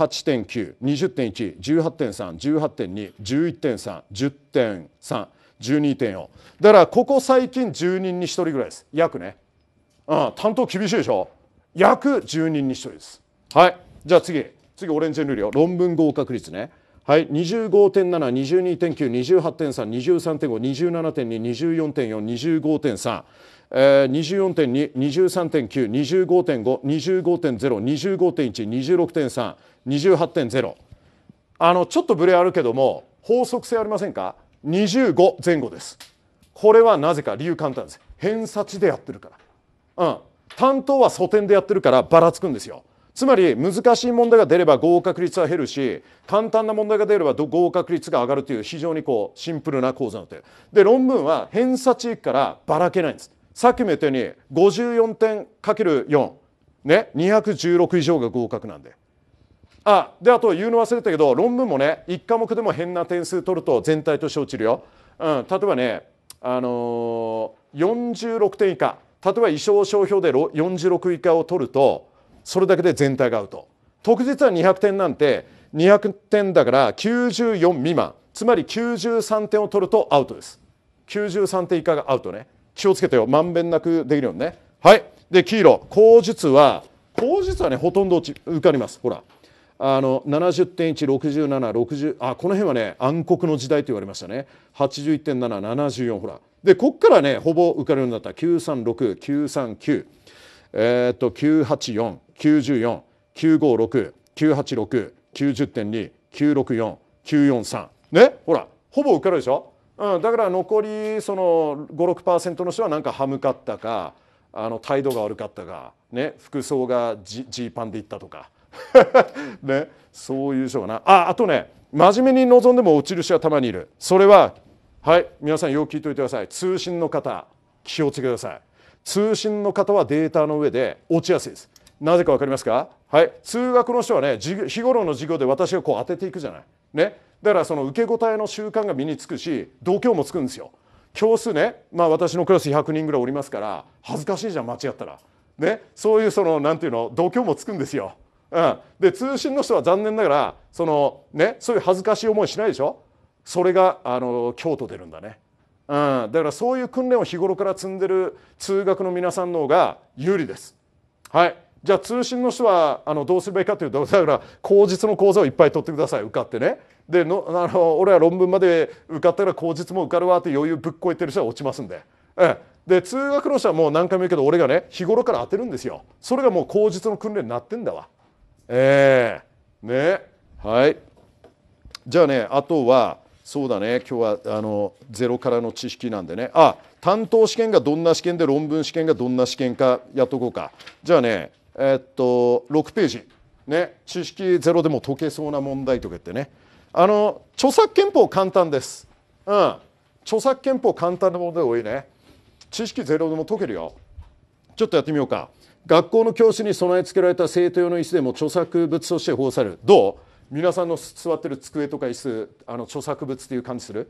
8.920.118.318.211.310.312.4だからここ最近10人に1人ぐらいです約ね、うん、担当厳しいでしょ約10人に1人ですはいじゃあ次次オレンジのルールよ論文合格率ねはい、25.7、22.9、28.3、23.5、27.2、24.4、25.3、24.2、23.9、25.5、25.0、25.1、26.3、28.0。あのちょっとブレあるけども法則性ありませんか25前後ですこれはなぜか理由簡単です偏差値でやってるから、うん、担当は素点でやってるからばらつくんですよつまり難しい問題が出れば合格率は減るし簡単な問題が出れば合格率が上がるという非常にこうシンプルな講座になってるで論文は偏差値からばらけないんですさっきも言ったように54点 ×4 ね216以上が合格なんであであと言うの忘れたけど論文もね1科目でも変な点数取ると全体として落ちるよ、うん、例えばねあのー、46点以下例えば衣装商標で46以下を取るとそれだけで全体がアウト特実は200点なんて200点だから94未満つまり93点を取るとアウトです93点以下がアウトね気をつけてよまんべんなくできるようにねはいで黄色口述は口述はねほとんど受かりますほらあの70.16760あこの辺はね暗黒の時代と言われましたね81.774ほらでこっからねほぼ受かるようになった936939えっ、と984、94、956、986、90.2、964、943ねほらほぼ受かるでしょ、うん、だから残りその56%の人はなんか歯向かったかあの態度が悪かったか、ね、服装がジーパンでいったとか、ね、そういう人がなああとね真面目に望んでも落ちる人はたまにいるそれははい皆さんよく聞いておいてください通信の方気をつけてください通信の方はデータの上で落ちやすいです。なぜか分かりますか、はい、通学の人はね日頃の授業で私がこう当てていくじゃない。ね、だからその受け答えの習慣が身につくし度胸もつくんですよ。教数ね、まあ、私のクラス100人ぐらいおりますから恥ずかしいじゃん間違ったら。ね、そういうその何ていうの度胸もつくんですよ。うん、で通信の人は残念ながらその、ね、そういう恥ずかしい思いしないでしょそれがあの京都出るんだね。うん、だからそういう訓練を日頃から積んでる通学の皆さんの方が有利です。はい、じゃあ通信の人はあのどうすればいいかというとだから口実の講座をいっぱい取ってください受かってね。でのあの俺は論文まで受かったら口実も受かるわって余裕ぶっこえてる人は落ちますんで。えで通学の人はもう何回も言うけど俺がね日頃から当てるんですよ。それがもう口実の訓練になってんだわ。えー、ねはい。じゃあねあとはそうだね今日はあのゼロからの知識なんでねあ担当試験がどんな試験で論文試験がどんな試験かやっとこうかじゃあねえー、っと6ページね知識ゼロでも解けそうな問題とか言ってねあの著作憲法簡単です、うん、著作憲法簡単な問題多いね知識ゼロでも解けるよちょっとやってみようか学校の教師に備え付けられた生徒用の椅子でも著作物として保護されるどう皆さんの座ってる机とか椅子あの著作物っていう感じする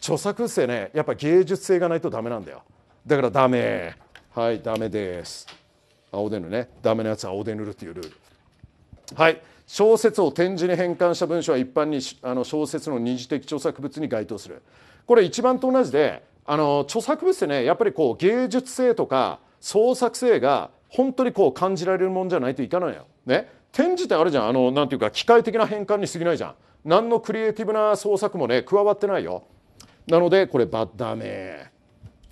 著作物ってねやっぱ芸術性がないとダメなんだよだからダメはいダメです青でるねダメなやつは青で塗るっていうルールはい小説を点字に変換した文章は一般にあの小説の二次的著作物に該当するこれ一番と同じであの著作物ってねやっぱりこう芸術性とか創作性が本当にこう感じられるもんじゃないといかないよ。ね、点自体あるじゃんあの何ていうか機械的な変換に過ぎないじゃん何のクリエイティブな創作もね加わってないよなのでこれバッダメ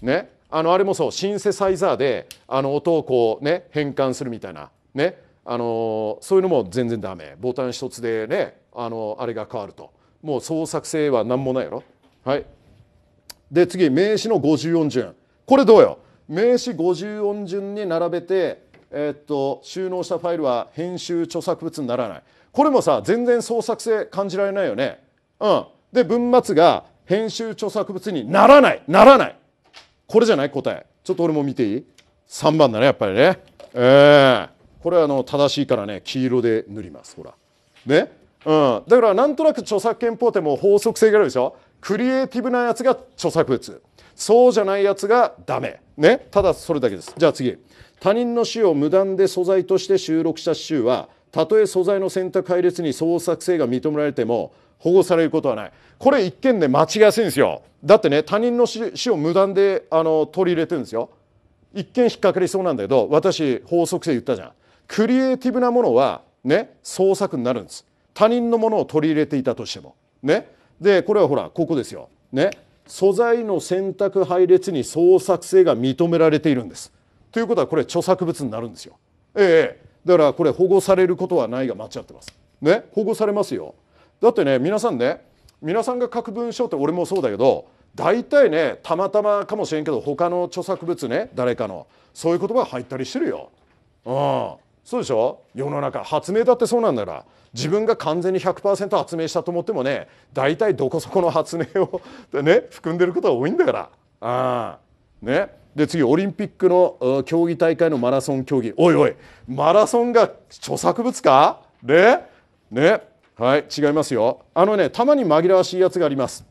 ねあのあれもそうシンセサイザーであの音をこうね変換するみたいなねあのそういうのも全然ダメボタン一つでねあのあれが変わるともう創作性は何もないやろはいで次名詞の5 4順これどうよ名詞5 4順に並べてえー、っと収納したファイルは編集著作物にならないこれもさ全然創作性感じられないよね。うん、で文末が編集著作物にならないならないこれじゃない答えちょっと俺も見ていい ?3 番だねやっぱりね。えー、これはあの正しいからね黄色で塗りますほら。ねうん、だからなんとなく著作権法ってもう法則性があるでしょクリエイティブなやつが著作物そうじゃないやつがダメねただそれだけですじゃあ次他人の死を無断で素材として収録した詩集はたとえ素材の選択配列に創作性が認められても保護されることはないこれ一見ね間違いやすいんですよだってね他人の死を無断であの取り入れてるんですよ一見引っかかりそうなんだけど私法則性言ったじゃんクリエイティブなものはね創作になるんです他人のものを取り入れていたとしてもねでこれはほらここですよね素材の選択配列に創作性が認められているんですということはこれ著作物になるんですよ。ええだからこれ保護されることはないが間違ってます。ね保護されますよ。だってね皆さんね皆さんが書く文章って俺もそうだけど大体ねたまたまかもしれんけど他の著作物ね誰かのそういう言葉が入ったりしてるよ。うんそうでしょ世の中発明だってそうなんだから自分が完全に100%発明したと思ってもね大体どこそこの発明を ね含んでることが多いんだから。あねで次オリンピックの競技大会のマラソン競技おいおいマラソンが著作物かねねはい違いますよあのねたまに紛らわしいやつがあります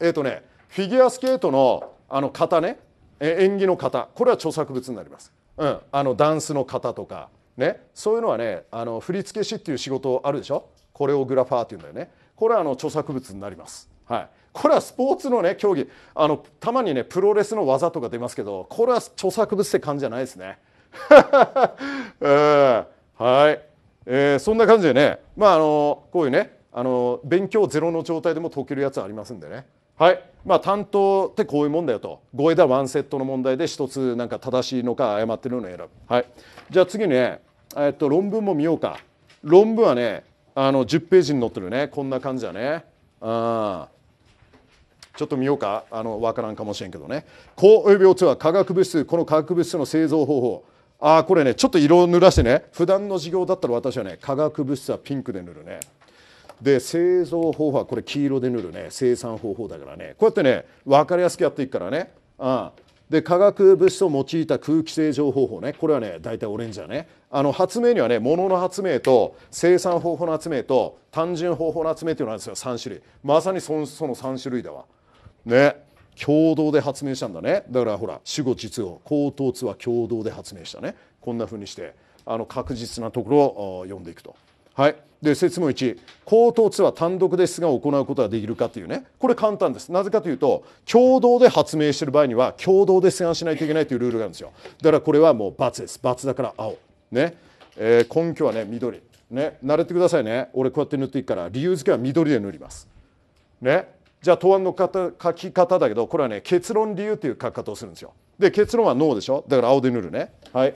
えっ、ー、とねフィギュアスケートのあの型ね演技の型これは著作物になります、うん、あのダンスの型とかねそういうのはねあの振付師っていう仕事あるでしょコレオグラファーっていうんだよねこれはあの著作物になりますはいこれはスポーツのね競技あのたまにねプロレスの技とか出ますけどこれは著作物って感じじゃないですね。はい、えー、そんな感じでねまああのこういうねあの勉強ゼロの状態でも解けるやつありますんでね。はい、まあ、担当ってこういうもんだよと5枝1セットの問題で1つなんか正しいのか誤ってるのを選ぶ、はい、じゃあ次ね、えっと、論文も見ようか論文はねあの10ページに載ってるねこんな感じだねあちょっと見ようかあの分からんかもしれんけどね抗う病とは化学物質この化学物質の製造方法ああこれねちょっと色を濡らしてね普段の授業だったら私はね化学物質はピンクで塗るねで製造方法はこれ黄色で塗るね生産方法だからねこうやってね分かりやすくやっていくからねあで化学物質を用いた空気清浄方法ねこれはね大体オレンジだねあの発明にはね物の発明と生産方法の発明と単純方法の発明っていうのがあるんですよ3種類まさにそその3種類だわね共同で発明したんだねだからほら主語実語高等通は共同で発明したねこんなふうにしてあの確実なところを読んでいくと。はい、で説問1口頭通は単独ですが行うことができるかっていうねこれ簡単ですなぜかというと共同で発明してる場合には共同で提案しないといけないというルールがあるんですよだからこれはもう×です×だから青ね、えー、根拠はね緑ね慣れてくださいね俺こうやって塗っていくから理由付けは緑で塗りますねじゃあ答案の書き方だけどこれはね結論理由という書き方をするんですよで結論はノーでしょだから青で塗るねはい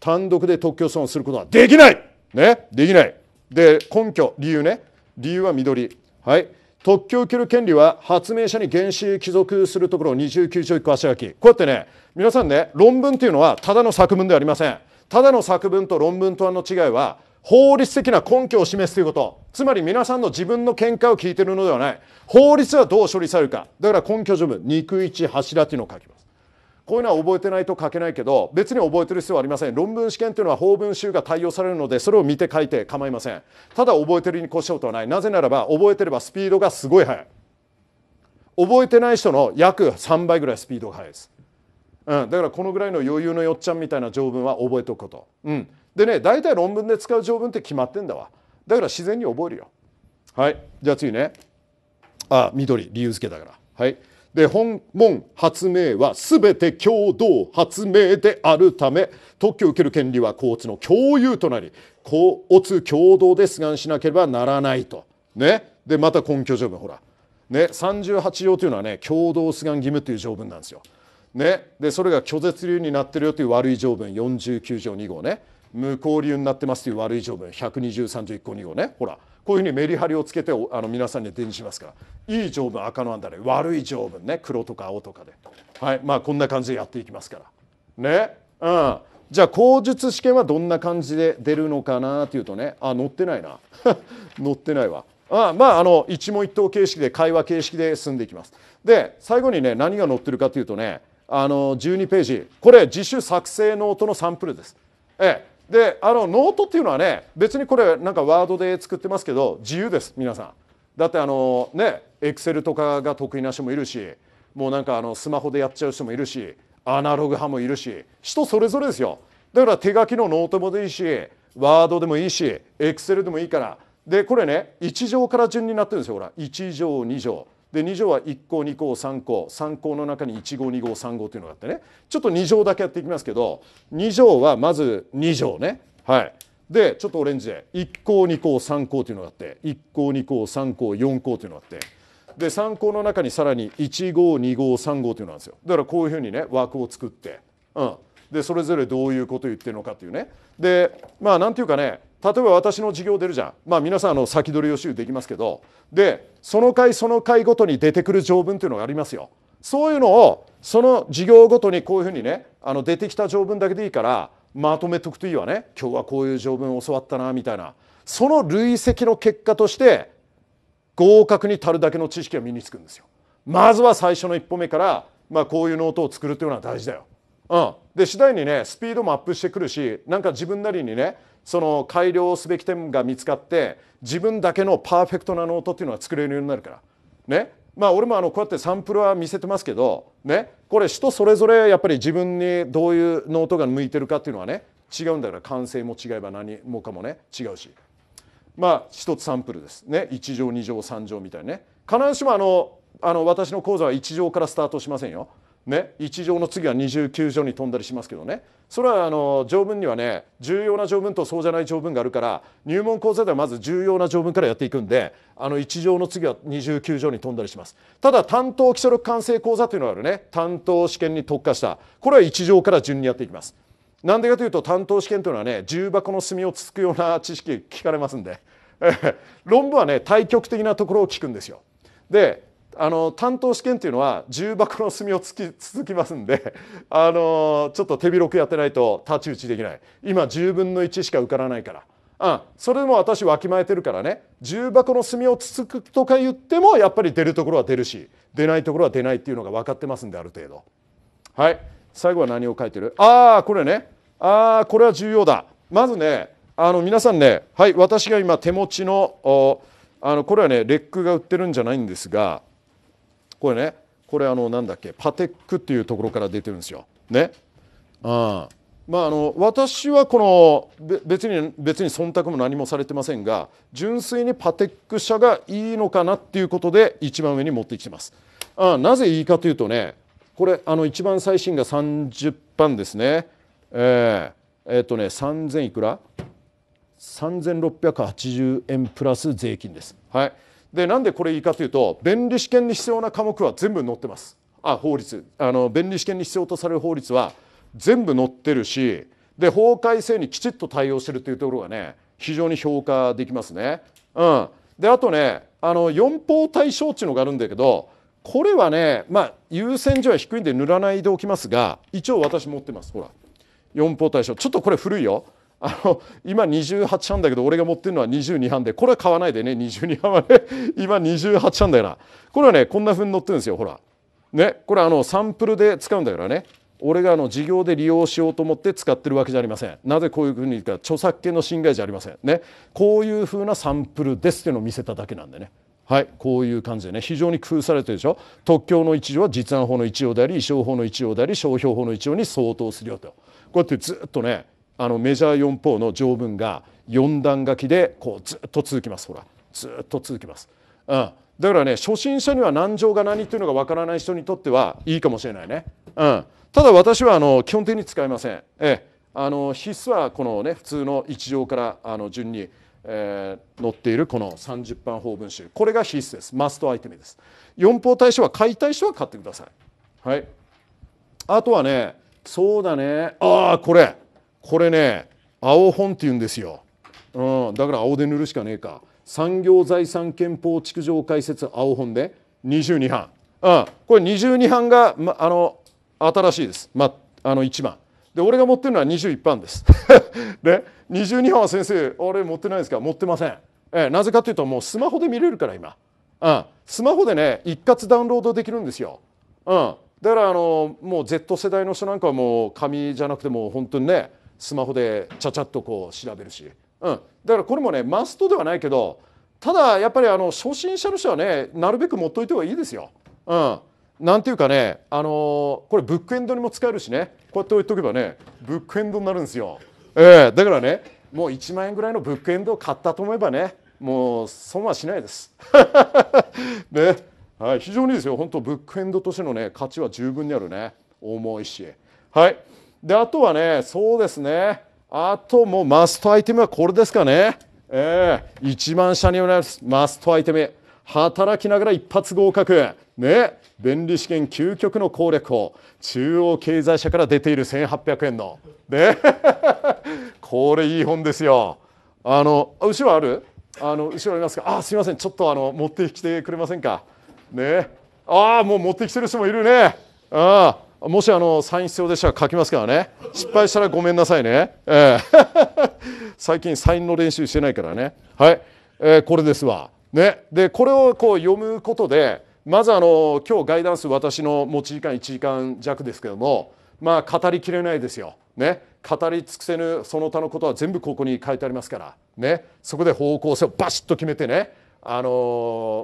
単独で特許損をすることはできないねできないで根拠理由ね理由は緑はい特許を受ける権利は発明者に原資帰属するところ29条1個足書きこうやってね皆さんね論文っていうのはただの作文ではありませんただの作文と論文と案の違いは法律的な根拠を示すということつまり皆さんの自分の見解を聞いているのではない法律はどう処理されるかだから根拠条文肉一柱というのを書きますこういうのは覚えてないと書けないけど別に覚えてる必要はありません論文試験というのは法文集が対応されるのでそれを見て書いて構いませんただ覚えてるに越したことはないなぜならば覚えてればスピードがすごい速い覚えてない人の約3倍ぐらいスピードが速いです、うん、だからこのぐらいの余裕のよっちゃんみたいな条文は覚えておくこと、うん、でね大体論文で使う条文って決まってんだわだから自然に覚えるよはいじゃあ次ねあ緑理由付けだからはいで本文発明は全て共同発明であるため特許を受ける権利は交通の共有となり交通共同で出願しなければならないとねでまた根拠条文ほらね38条というのはね共同出願義務という条文なんですよねでそれが拒絶理由になってるよという悪い条文49条2号ね無交流になってますという悪い条文12031個2号ねほらこういうふうにメリハリをつけてあの皆さんに伝授しますからいい条文赤のあんだれ悪い条文ね黒とか青とかではいまあこんな感じでやっていきますからねうんじゃあ口述試験はどんな感じで出るのかなというとねあ載ってないな 載ってないわあまああの一問一答形式で会話形式で進んでいきますで最後にね何が載ってるかというとねあの12ページこれ自主作成ノートのサンプルですええであのノートっていうのはね別にこれなんかワードで作ってますけど自由です皆さんだってあのねエクセルとかが得意な人もいるしもうなんかあのスマホでやっちゃう人もいるしアナログ派もいるし人それぞれですよだから手書きのノートもでいいしワードでもいいしエクセルでもいいからでこれね1乗から順になってるんですよほら1乗2乗で2乗は1項2項3項3項の中に1号2号3号というのがあってねちょっと2乗だけやっていきますけど2乗はまず2乗ねはいでちょっとオレンジで1項2項3項というのがあって1項2項3項4項というのがあってで3項の中にさらに1号2号3号というのなんですよだからこういうふうにね枠を作って、うん、でそれぞれどういうことを言ってるのかというねでまあなんていうかね例えば私の授業出るじゃん、まあ、皆さんあの先取り予習できますけどでその回その回ごとに出てくる条文というのがありますよ。そういうのをその授業ごとにこういうふうにねあの出てきた条文だけでいいからまとめとくといいわね今日はこういう条文教わったなみたいなその累積の結果として合格に足るだけの知識が身につくんですよ。まずは最初の一歩目から、まあ、こういうノートを作るというのは大事だよ。うん、で次第にねスピードもアップしてくるしなんか自分なりにねその改良すべき点が見つかって自分だけのパーフェクトなノートっていうのは作れるようになるからねまあ俺もあのこうやってサンプルは見せてますけどねこれ人それぞれやっぱり自分にどういうノートが向いてるかっていうのはね違うんだから完成も違えば何もかもね違うしまあ一つサンプルですね1畳2畳3畳みたいなね必ずしもあのあの私の講座は1畳からスタートしませんよね、1条の次は29条に飛んだりしますけどねそれはあの条文にはね重要な条文とそうじゃない条文があるから入門講座ではまず重要な条文からやっていくんであの1条の次は29条に飛んだりしますただ担当基礎力完成講座というのがあるね担当試験に特化したこれは1条から順にやっていきますなんでかというと担当試験というのはね重箱の隅をつつくような知識聞かれますんで論文はね対極的なところを聞くんですよであの担当試験っていうのは重箱の隅をつき続きますんで あのちょっと手広くやってないと太刀打ちできない今10分の1しか受からないから。あそれでも私わきまえてるからね重箱の隅をつつくとか言ってもやっぱり出るところは出るし出ないところは出ないっていうのが分かってますんである程度はい最後は何を書いてるああこれねああこれは重要だまずねあの皆さんねはい私が今手持ちのあのこれはねレックが売ってるんじゃないんですがこれねこれあのなんだっけパテックっていうところから出てるんですよ。ね。あまあ、あの私はこの別に別に忖度も何もされてませんが純粋にパテック社がいいのかなっていうことで一番上に持ってきてます。あなぜいいかというとねこれあの一番最新が30番ですね。えー、えー、っとね3000いくら3680円プラス税金です。はいでなんでこれいいかというと弁理試験に必要な科目は全部載ってますあ法律あの弁理試験に必要とされる法律は全部載ってるしで法改正にきちっと対応してるというところがね非常に評価できますね。うん、であとねあの四法対象っていうのがあるんだけどこれはねまあ優先順位は低いんで塗らないでおきますが一応私持ってますほら四法対象ちょっとこれ古いよあの今28半だけど俺が持ってるのは22半でこれは買わないでね22半はね 今28半だよなこれはねこんなふうに載ってるんですよほらねこれあのサンプルで使うんだからね俺があの事業で利用しようと思って使ってるわけじゃありませんなぜこういうふうに言うか著作権の侵害じゃありませんねこういうふうなサンプルですっていうのを見せただけなんでねはい、こういう感じでね非常に工夫されてるでしょ特許の一条は実案法の一条であり衣装法の一条であり商標法の一条に相当するよとこうやってずっとねあのメジャー4法の条文が4段書きでこうずっと続きますほらずっと続きます。うん、だからね初心者には何条が何っていうのがわからない人にとってはいいかもしれないね。うん、ただ私はあの基本的に使いません。ええ、あの必須はこのね普通の1条からあの順に、えー、載っているこの30版法文集これが必須ですマストアイテムです。四法対象は買いたい人は買ってください。はい、あとはねそうだねああこれこれね青本って言うんですよ、うん、だから青で塗るしかねえか産業財産憲法築城解説青本で22版、うん、これ22版が、ま、あの新しいです、ま、あの1番で俺が持ってるのは21版ですで22 版は先生俺持ってないですか持ってません、えなぜかというともうスマホで見れるから今、うん、スマホでね一括ダウンロードできるんですよ、うん、だからあのもう Z 世代の人なんかはもう紙じゃなくても本当にねスマホでちゃちゃっとこう調べるし、うん、だからこれもねマストではないけどただやっぱりあの初心者の人はねなるべく持っといた方がいいですよ。うん、なんていうかね、あのー、これブックエンドにも使えるしねこうやって置いとけばねブックエンドになるんですよ。えー、だからねもう1万円ぐらいのブックエンドを買ったと思えばねもう損はしないです。ねはい、非常にですよ本当ブックエンドとしての、ね、価値は十分にあるね重いし。はいであとはねそうですねあともうマストアイテムはこれですかねええー、1万社におなりますマストアイテム働きながら一発合格ね便利試験究極の攻略法中央経済社から出ている1800円ので これいい本ですよあの後ろあるあの後ろありますかあすいませんちょっとあの持ってきてくれませんかねああもう持ってきてる人もいるねああもしあのサイン必要でしたら書きますからね失敗したらごめんなさいね、えー、最近サインの練習してないからねはい、えー、これですわねでこれをこう読むことでまずあの今日ガイダンス私の持ち時間1時間弱ですけどもまあ語りきれないですよね語り尽くせぬその他のことは全部ここに書いてありますからねそこで方向性をバシッと決めてねあの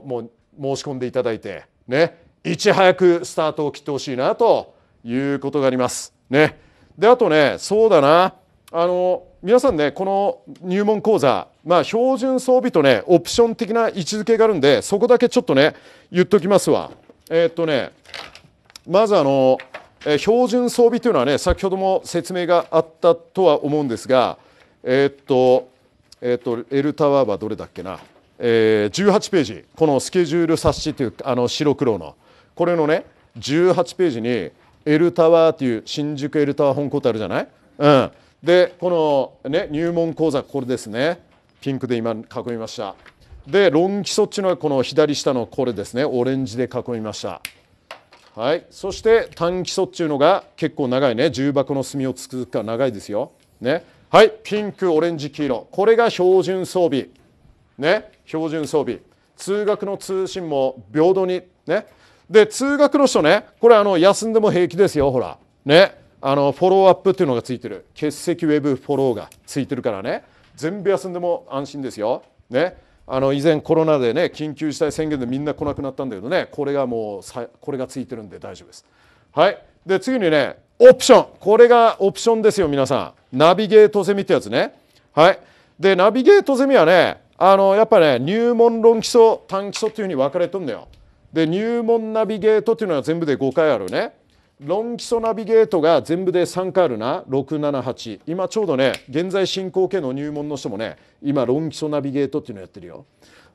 ー、もう申し込んでいただいてねいち早くスタートを切ってほしいなということがあります。ね、であとねそうだなあの皆さんねこの入門講座、まあ、標準装備とねオプション的な位置づけがあるんでそこだけちょっとね言っときますわ。えー、っとねまずあの標準装備というのはね先ほども説明があったとは思うんですがえー、っとえー、っと L タワーはどれだっけな、えー、18ページこのスケジュール冊子というあの白黒のこれのね18ページに L タワーという新宿 L タワー本校ってあるじゃない、うん、でこの、ね、入門講座これですねピンクで今囲みましたで論基礎っていうのはこの左下のこれですねオレンジで囲みましたはいそして短基礎っていうのが結構長いね重箱の隅をつくから長いですよねはいピンクオレンジ黄色これが標準装備ね標準装備通学の通信も平等にねで通学の人ねこれあの休んでも平気ですよほらねあのフォローアップっていうのがついてる欠席ウェブフォローがついてるからね全部休んでも安心ですよ。ねあの以前コロナでね緊急事態宣言でみんな来なくなったんだけどねこれがもうこれがついてるんで大丈夫です。はいで次にねオプションこれがオプションですよ皆さんナビゲートゼミってやつねはいでナビゲートゼミはねあのやっぱね入門論基礎単基礎っていうふうに分かれてるんだよ。で入門ナビゲートっていうのは全部で5回あるね論基礎ナビゲートが全部で3回あるな678今ちょうどね現在進行形の入門の人もね今論基礎ナビゲートっていうのやってるよ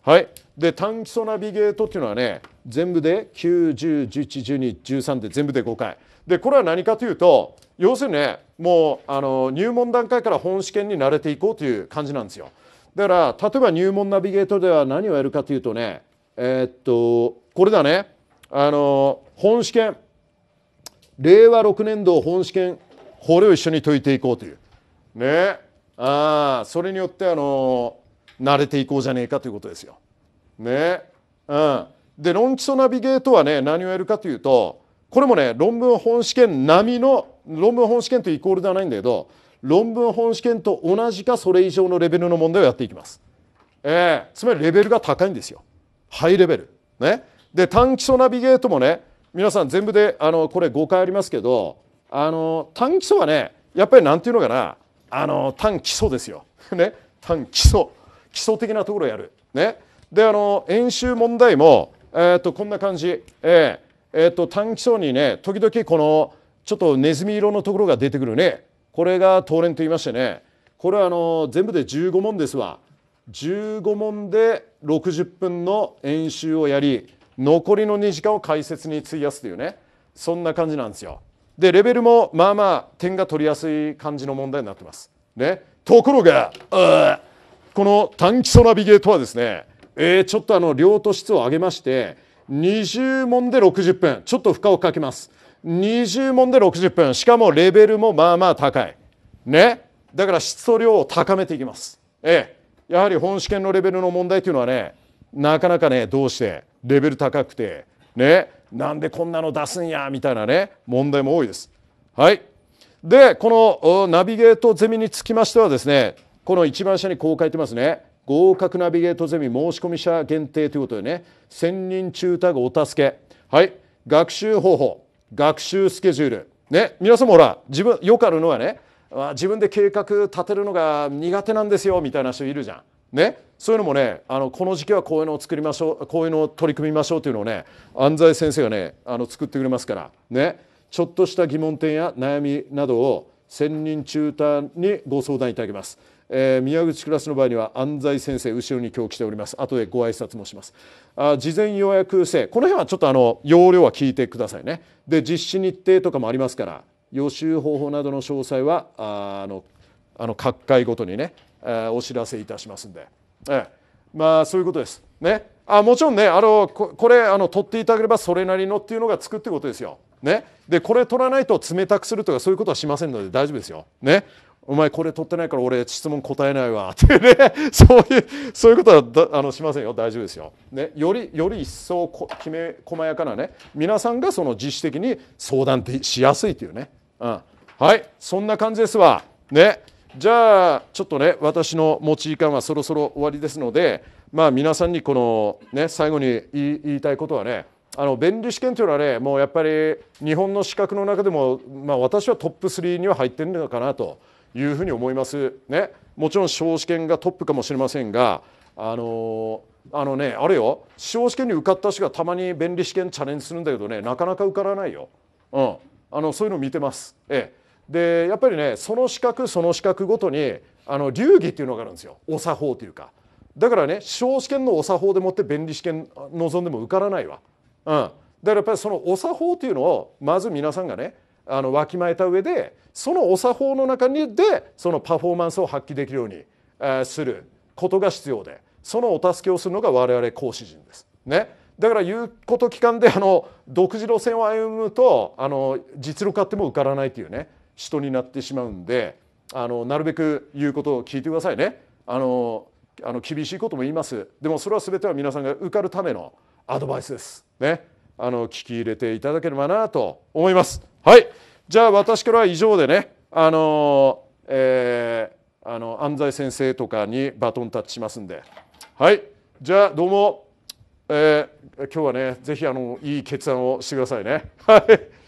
はいで短基礎ナビゲートっていうのはね全部で910111213で全部で5回でこれは何かというと要するにねもうあの入門段階から本試験に慣れていこうという感じなんですよだから例えば入門ナビゲートでは何をやるかというとねえー、っとこれだねあの本試験令和6年度本試験これを一緒に解いていこうというねああそれによってあの慣れていこうじゃねえかということですよ。ねうんで論基礎ナビゲートはね何をやるかというとこれもね論文本試験並みの論文本試験とイコールではないんだけど論文本試験と同じかそれ以上のレベルの問題をやっていきます。えー、つまりレベルが高いんですよ。ハイレベル。ね。で短基礎ナビゲートもね皆さん全部であのこれ5回ありますけどあの短基礎はねやっぱり何ていうのかなあの短基礎ですよ。ね短基礎基礎的なところをやる。ね、であの演習問題も、えー、とこんな感じ、えーえー、と短基礎にね時々このちょっとネズミ色のところが出てくるねこれが当連と言いましてねこれはあの全部で15問ですわ15問で60分の演習をやり残りの2時間を解説に費やすというねそんな感じなんですよ。でレベルもまあまあ点が取りやすい感じの問題になってます。ね、ところがこの短期礎ナビゲートはですね、えー、ちょっとあの量と質を上げまして20問で60分ちょっと負荷をかけます。20問で60分しかもレベルもまあまあ高い。ねだから質と量を高めていきます。ええ、やはり本試験のレベルの問題というのはねなかなかねどうしてレベル高くてねなんでこんなの出すんやみたいなね問題も多いです。はいでこのナビゲートゼミにつきましてはですねこの一番下にこう書いてますね合格ナビゲートゼミ申込者限定ということでね1000人中タグお助けはい学習方法学習スケジュールね皆さんもほら自分よくあるのはね自分で計画立てるのが苦手なんですよみたいな人いるじゃん。ねそういうのもねあのこの時期はこういうのを作りましょうこういうのを取り組みましょうというのをね安西先生がねあの作ってくれますからねちょっとした疑問点や悩みなどを専任チューターにご相談いただけます。えー、宮口クラスの場合には安西先生後ろに今日来ております後でご挨拶もしますあ事前予約制この辺はちょっとあの要領は聞いてくださいねで実施日程とかもありますから予習方法などの詳細はあのあの各回ごとにねお知らせいたしますんで、えー、まあそういうことです。ね、あもちろんねあのこれあの取っていただければそれなりのっていうのがつくってことですよ。ね、でこれ取らないと冷たくするとかそういうことはしませんので大丈夫ですよ。ね、お前これ取ってないから俺質問答えないわってね そういうそういうことはあのしませんよ大丈夫ですよ、ね、よりより一層こきめ細やかなね皆さんがその自主的に相談しやすいというね、うん、はいそんな感じですわねじゃあちょっとね私の持ち時間はそろそろ終わりですのでまあ皆さんにこのね最後に言いたいことはねあの弁理試験というのはねもうやっぱり日本の資格の中でも、まあ、私はトップ3には入ってるのかなというふうに思います。ね、もちろん司法試験がトップかもしれませんがあのあのねあれよ司法試験に受かった人がたまに弁理試験チャレンジするんだけどねなかなか受からないよ。うん、あのそういうの見てます。ええでやっぱりねその資格その資格ごとにあの流儀っていうのがあるんですよお作法というかだからね司法試験のお作法でもって弁理試験望んでも受からないわ、うん、だからやっぱりそのお作法というのをまず皆さんがねあのわきまえた上でそのお作法の中にでそのパフォーマンスを発揮できるように、えすることが必要でそのお助けをするのが我々講師陣です。ね、だから言うこと期間であの独自路線を歩むとあの実力あっても受からないというね人になってしまうんであのなるべく言うことを聞いてくださいねあのあの厳しいことも言いますでもそれは全ては皆さんが受かるためのアドバイスです。ね、あの聞き入れていただければなと思います。はい、じゃあ私からは以上でね、あのえー、あの安西先生とかにバトンタッチしますんで、はい、じゃあどうも、えー、今日はね、ぜひあのいい決断をしてくださいね。はい。